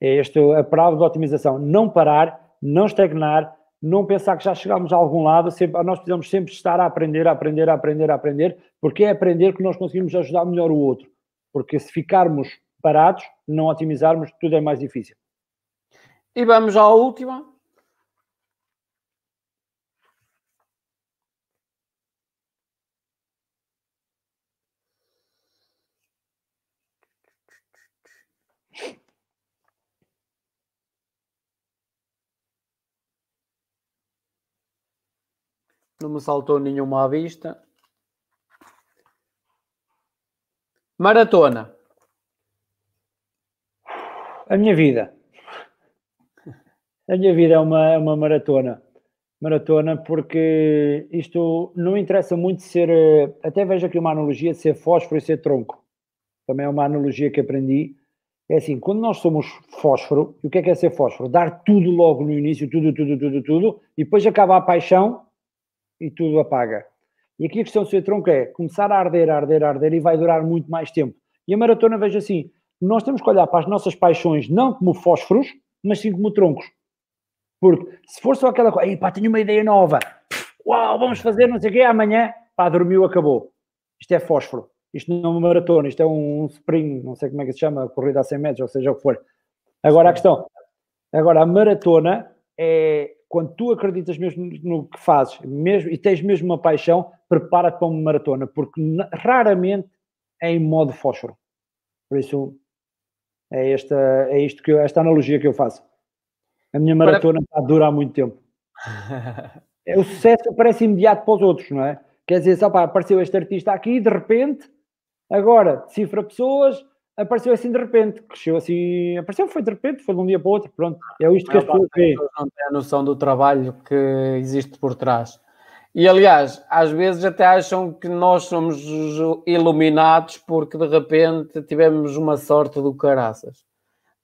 É esta a palavra da otimização. Não parar, não estagnar, não pensar que já chegámos a algum lado, sempre, nós precisamos sempre estar a aprender, a aprender, a aprender, a aprender, porque é aprender que nós conseguimos ajudar melhor o outro. Porque se ficarmos parados, não otimizarmos, tudo é mais difícil. E vamos à última, Não me saltou nenhuma à vista. Maratona. A minha vida. A minha vida é uma, é uma maratona. Maratona, porque isto não interessa muito ser. Eh, até vejo aqui uma analogia de ser fósforo e ser tronco. Também é uma analogia que aprendi. É assim, quando nós somos fósforo, e o que é que é ser fósforo? Dar tudo logo no início, tudo, tudo, tudo, tudo, e depois acaba a paixão e tudo apaga. E aqui a questão do seu tronco é começar a arder, arder, arder e vai durar muito mais tempo. E a maratona, vejo assim, nós temos que olhar para as nossas paixões não como fósforos, mas sim como troncos. Porque se for só aquela coisa, pá, tenho uma ideia nova, uau, vamos fazer não sei o quê, amanhã, pá, dormiu, acabou. Isto é fósforo, isto não é uma maratona, isto é um spring, não sei como é que se chama, corrida a 100 metros, ou seja o que for. Agora a questão, agora a maratona é, quando tu acreditas mesmo no que fazes mesmo, e tens mesmo uma paixão, prepara-te para uma maratona, porque raramente é em modo fósforo. Por isso, é, esta, é isto que eu, esta analogia que eu faço. A minha maratona está a durar muito tempo. É, o sucesso aparece imediato para os outros, não é? Quer dizer, só pá, apareceu este artista aqui, de repente, agora decifra pessoas, apareceu assim de repente, cresceu assim, apareceu, foi de repente, foi de um dia para o outro, pronto, ah, é isto que é as pessoas veem. Não têm a noção do trabalho que existe por trás. E aliás, às vezes até acham que nós somos iluminados porque de repente tivemos uma sorte do caraças.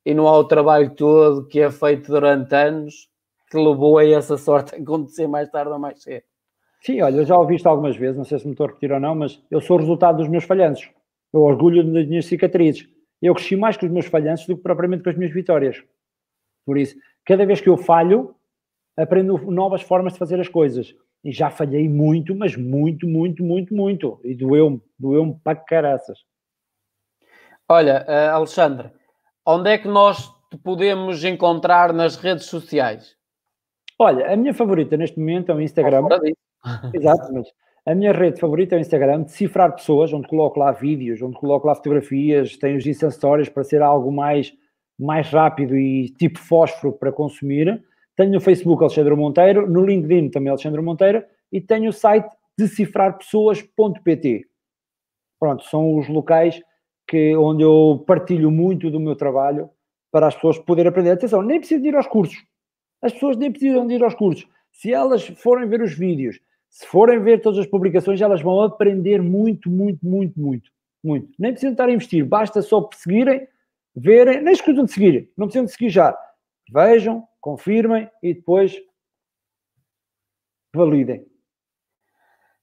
E não há o trabalho todo que é feito durante anos que levou a essa sorte a acontecer mais tarde ou mais cedo. Sim, olha, já isto algumas vezes, não sei se me estou a repetir ou não, mas eu sou resultado dos meus falhanços. Eu orgulho-me das minhas cicatrizes. Eu cresci mais com os meus falhanços do que propriamente com as minhas vitórias. Por isso, cada vez que eu falho, aprendo novas formas de fazer as coisas. E já falhei muito, mas muito, muito, muito, muito. E doeu-me, doeu-me para caraças. Olha, eh, Alexandre, onde é que nós te podemos encontrar nas redes sociais? Olha, a minha favorita neste momento é o Instagram. Exatamente. A minha rede favorita é o Instagram, decifrar pessoas, onde coloco lá vídeos, onde coloco lá fotografias, tenho os insensórios para ser algo mais, mais rápido e tipo fósforo para consumir. Tenho no Facebook Alexandre Monteiro, no LinkedIn também Alexandre Monteiro e tenho o site decifrarpessoas.pt. Pronto, são os locais que, onde eu partilho muito do meu trabalho para as pessoas poderem aprender. Atenção, nem precisam de ir aos cursos. As pessoas nem precisam de ir aos cursos. Se elas forem ver os vídeos, se forem ver todas as publicações, elas vão aprender muito, muito, muito, muito, muito. Nem precisam estar a investir, basta só perseguirem, verem, nem escutam de seguir, não precisam de seguir já. Vejam, confirmem e depois validem.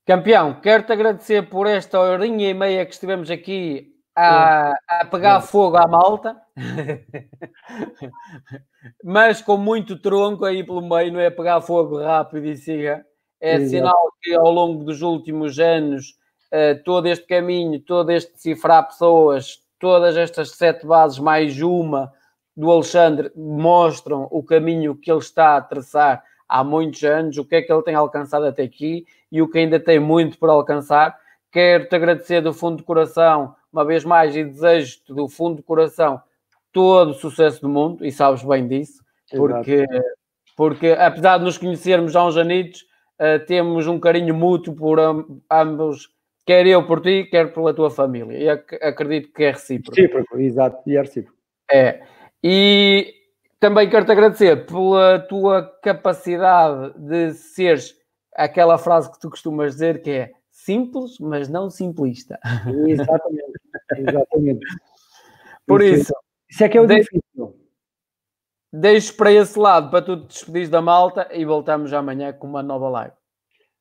Campeão, quero-te agradecer por esta horinha e meia que estivemos aqui a, a pegar é. fogo à malta, mas com muito tronco aí pelo meio, não é pegar fogo rápido e siga. É Exato. sinal que ao longo dos últimos anos, uh, todo este caminho, todo este cifrar pessoas, todas estas sete bases mais uma do Alexandre mostram o caminho que ele está a traçar há muitos anos, o que é que ele tem alcançado até aqui e o que ainda tem muito por alcançar. Quero-te agradecer do fundo do coração, uma vez mais, e desejo-te do fundo do coração todo o sucesso do mundo, e sabes bem disso, porque, porque apesar de nos conhecermos há uns anitos, eh, temos um carinho mútuo por ambos, quer eu por ti, quer pela tua família. E acredito que é recíproco. Recíproco, exato, e é recíproco. É. E também quero-te agradecer pela tua capacidade de seres aquela frase que tu costumas dizer que é simples, mas não simplista. Exatamente, exatamente. Por isso, isso, é- isso é que é o de... difícil deixo para esse lado para tu te despedires da malta e voltamos amanhã com uma nova live.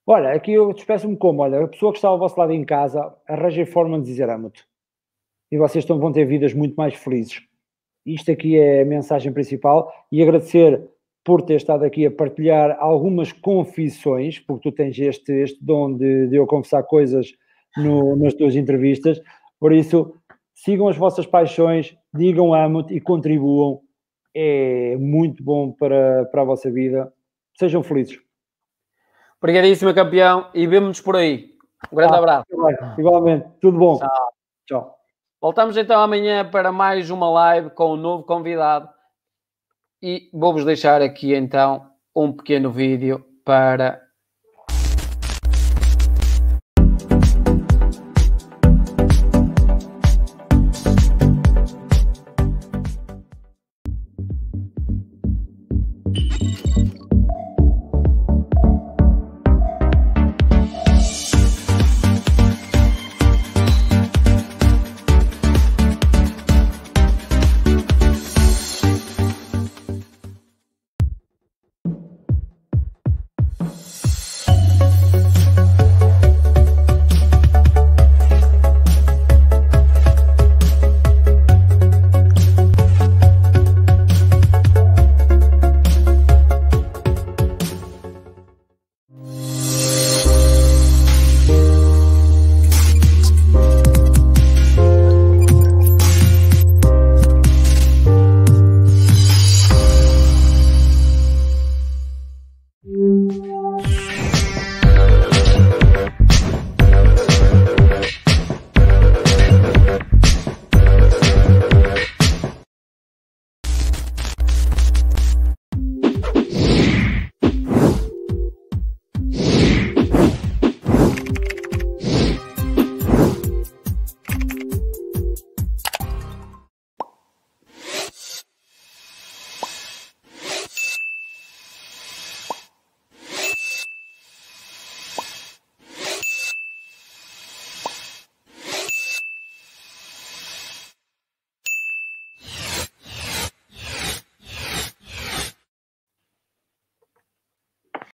Olha, aqui eu despeço-me como? Olha, a pessoa que está ao vosso lado em casa, arranjem forma de dizer amo-te. E vocês vão ter vidas muito mais felizes. Isto aqui é a mensagem principal e agradecer por ter estado aqui a partilhar algumas confissões, porque tu tens este, este dom de, de eu confessar coisas no, nas tuas entrevistas. Por isso, sigam as vossas paixões, digam amo-te e contribuam é muito bom para, para a vossa vida. Sejam felizes. Obrigadíssimo, campeão, e vemos-nos por aí. Um grande ah, abraço. Igualmente, tudo bom. Tchau. Tchau. Voltamos então amanhã para mais uma live com um novo convidado e vou-vos deixar aqui então um pequeno vídeo para